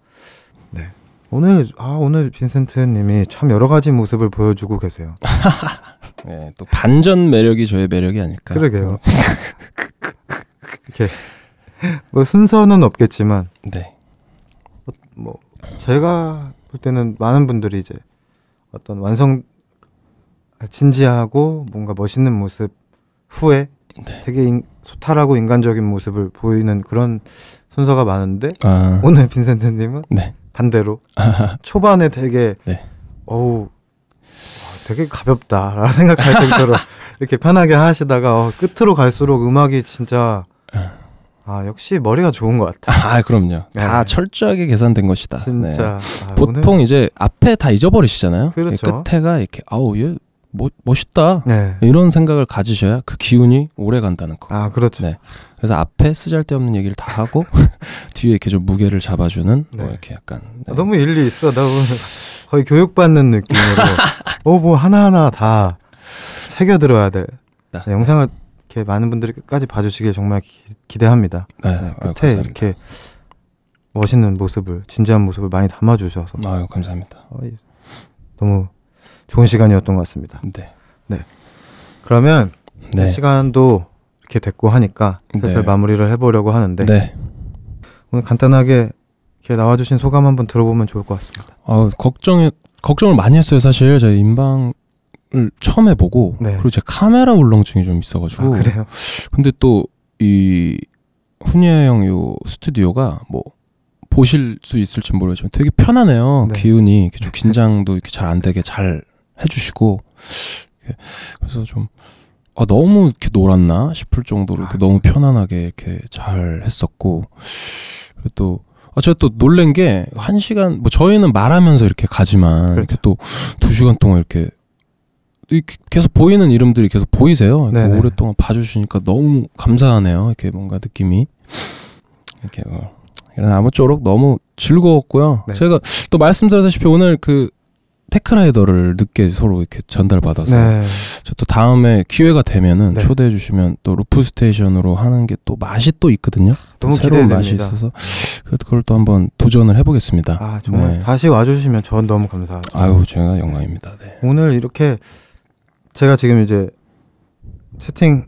네 오늘 아 오늘 빈센트님이 참 여러 가지 모습을 보여주고 계세요. 네, 또 반전 매력이 저의 매력이 아닐까. 그러게요. 음. 이렇게 뭐 순서는 없겠지만 네. 뭐, 뭐 제가 볼 때는 많은 분들이 이제 어떤 완성 진지하고 뭔가 멋있는 모습 후에 네. 되게 인, 소탈하고 인간적인 모습을 보이는 그런 순서가 많은데 아. 오늘 빈센트님은 네. 반대로 아하. 초반에 되게 네. 어우 되게 가볍다라 생각할 정도로 이렇게 편하게 하시다가 어, 끝으로 갈수록 음악이 진짜 네. 아 역시 머리가 좋은 것 같아. 아 그럼요. 네. 다 철저하게 계산된 것이다. 네. 진짜 네. 아, 보통 오늘... 이제 앞에 다 잊어버리시잖아요. 그렇죠. 끝에가 이렇게 아우 얘 뭐, 멋, 있다 네. 이런 생각을 가지셔야 그 기운이 오래 간다는 거. 아, 그렇죠. 네. 그래서 앞에 쓰잘데없는 얘기를 다 하고 뒤에 이렇게 좀 무게를 잡아주는 뭐 네. 뭐 이렇게 약간 네. 아, 너무 일리 있어. 너무 거의 교육받는 느낌으로 어뭐 하나하나 다 새겨 들어야 돼. 네. 네, 영상을 이렇게 많은 분들이 끝까지 봐주시길 정말 기, 대합니다 네, 끝에 아유, 이렇게 멋있는 모습을 진지한 모습을 많이 담아주셔서 아 감사합니다. 어, 너무 좋은 시간이었던 것 같습니다. 네. 네. 그러면 네. 시간도 이렇게 됐고 하니까 슬슬 네. 마무리를 해보려고 하는데 네. 오늘 간단하게 이렇게 나와주신 소감 한번 들어보면 좋을 것 같습니다. 아 걱정에 걱정을 많이 했어요 사실 저희 인방을 처음 해보고 네. 그리고 제 카메라 울렁증이 좀 있어가지고 아, 그래요. 근데 또이 훈예 형요 스튜디오가 뭐 보실 수 있을지 모르겠지만 되게 편하네요 네. 기운이 좀 네. 긴장도 이렇게 잘 안 되게 잘 해주시고 그래서 좀 아, 너무 이렇게 놀았나 싶을 정도로 이렇게 아, 너무 편안하게 이렇게 잘 했었고 그리고 또 아, 제가 또 놀란 게 한 시간 뭐 저희는 말하면서 이렇게 가지만 그렇죠. 이렇게 또 두 시간 동안 이렇게 계속 보이는 이름들이 계속 보이세요. 그러니 오랫동안 봐주시니까 너무 감사하네요. 이렇게 뭔가 느낌이 이렇게 뭐. 이런 아무쪼록 너무 즐거웠고요. 네. 제가 또 말씀드렸다시피 오늘 그 테크라이더를 늦게 서로 이렇게 전달받아서 네. 저또 다음에 기회가 되면은 네. 초대해 주시면 또 루프 스테이션으로 하는 게 또 맛이 또 있거든요. 너무 새로운 기대됩니다. 맛이 있어서 그걸 또 한번 도전을 해보겠습니다. 아 정말 네. 다시 와주시면 전 너무 감사하죠. 아유 제가 영광입니다. 네. 오늘 이렇게 제가 지금 이제 채팅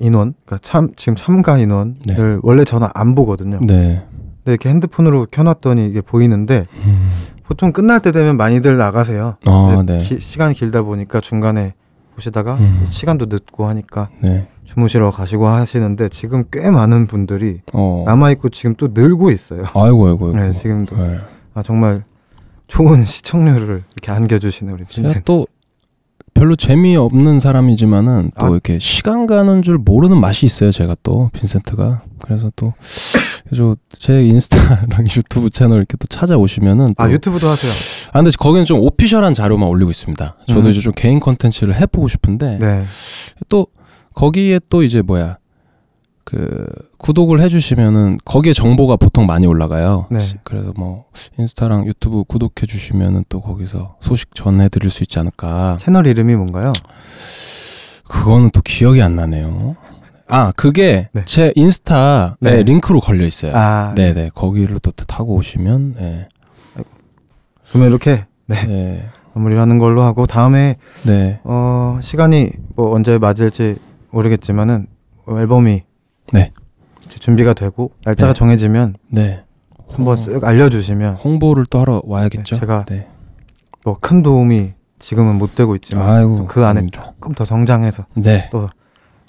인원, 그러니까 참 지금 참가 인원을 네. 원래 저는 안 보거든요. 네. 근데 이렇게 핸드폰으로 켜놨더니 이게 보이는데. 음. 보통 끝날 때 되면 많이들 나가세요. 아, 네. 기, 시간이 길다 보니까 중간에 보시다가 음. 시간도 늦고 하니까 네. 주무시러 가시고 하시는데 지금 꽤 많은 분들이 어. 남아 있고 지금 또 늘고 있어요. 아이고 아이고. 아이고. 네, 지금도 네. 아 정말 좋은 시청률을 이렇게 안겨주시는 우리 빈센. 또 별로 재미없는 사람이지만은 또 아. 이렇게 시간 가는 줄 모르는 맛이 있어요. 제가 또 빈센트가 그래서 또 그래서 제 인스타랑 유튜브 채널 이렇게 또 찾아오시면은 또아 유튜브도 하세요. 아 근데 거기는 좀 오피셜한 자료만 올리고 있습니다. 저도 음. 이제 좀 개인 컨텐츠를 해보고 싶은데 네. 또 거기에 또 이제 뭐야 그 구독을 해주시면은 거기에 정보가 보통 많이 올라가요. 네. 그래서 뭐 인스타랑 유튜브 구독해주시면은 또 거기서 소식 전해드릴 수 있지 않을까. 채널 이름이 뭔가요? 그거는 또 기억이 안 나네요. 아 그게 네. 제인스타 네. 링크로 걸려 있어요. 아, 네네 거기를 또 타고 오시면. 네. 그러면 이렇게 네. 네. 마무리하는 걸로 하고 다음에 네. 어, 시간이 뭐 언제 맞을지 모르겠지만은 앨범이 네. 준비가 되고 날짜가 네. 정해지면 네. 한번 쓱 알려주시면 홍보를 또 하러 와야겠죠. 제가 네. 뭐큰 도움이 지금은 못 되고 있지만 그 안에 음. 조금 더 성장해서 네. 또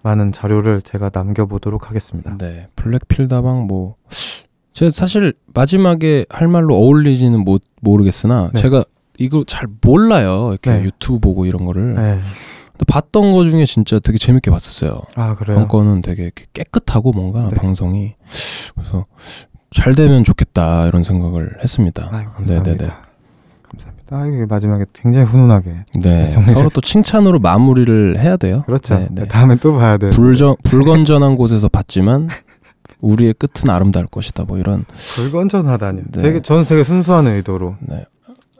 많은 자료를 제가 남겨보도록 하겠습니다. 네, 블랙필다방 뭐제 사실 마지막에 할 말로 어울리지는 못 모르겠으나 네. 제가 이거 잘 몰라요. 이렇게 네. 유튜브 보고 이런 거를. 네. 근데 봤던 거 중에 진짜 되게 재밌게 봤었어요. 아, 그래요? 건건은 되게 깨끗하고 뭔가 네. 방송이 그래서 잘 되면 좋겠다 이런 생각을 했습니다. 아유, 감사합니다. 네네네. 아, 이게 마지막에 굉장히 훈훈하게 네, 네 서로 또 칭찬으로 마무리를 해야 돼요. 그렇죠. 네, 네. 다음에 또 봐야 돼요. 불전 불건전한 곳에서 봤지만 우리의 끝은 아름다울 것이다. 뭐 이런 불건전하다니. 네. 되게 저는 되게 순수한 의도로. 네.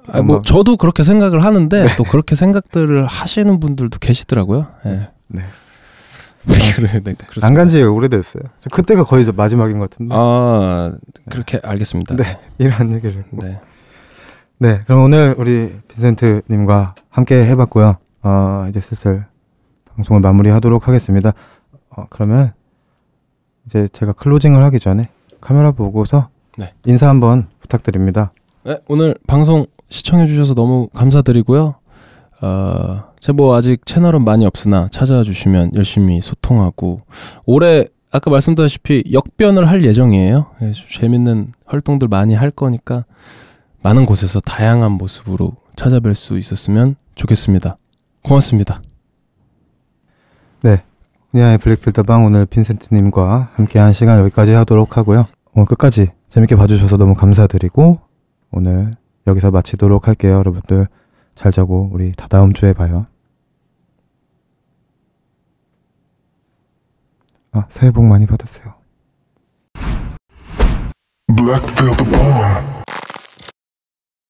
아, 뭐 저도 그렇게 생각을 하는데 네. 또 그렇게 생각들을 하시는 분들도 계시더라고요. 네. 그렇죠. 네. 네. 그래, 네, 안 간지 오래됐어요. 그때가 거의 마지막인 것 같은데. 아 그렇게 알겠습니다. 네, 이런 얘기를. 네. 네, 그럼 오늘 우리 빈센트님과 함께 해봤고요. 어, 이제 슬슬 방송을 마무리하도록 하겠습니다. 어, 그러면 이제 제가 클로징을 하기 전에 카메라 보고서 네. 인사 한번 부탁드립니다. 네, 오늘 방송 시청해주셔서 너무 감사드리고요. 어, 제뭐 아직 채널은 많이 없으나 찾아와 주시면 열심히 소통하고 올해 아까 말씀드렸다시피 역변을 할 예정이에요. 예, 재밌는 활동들 많이 할 거니까 많은 곳에서 다양한 모습으로 찾아뵐 수 있었으면 좋겠습니다. 고맙습니다. 네. 그녀의 네, 블랙필더방 오늘 빈센트님과 함께한 시간 여기까지 하도록 하고요. 오늘 끝까지 재밌게 봐주셔서 너무 감사드리고 오늘 여기서 마치도록 할게요. 여러분들 잘 자고 우리 다 다음 주에 봐요. 아, 새해 복 많이 받으세요.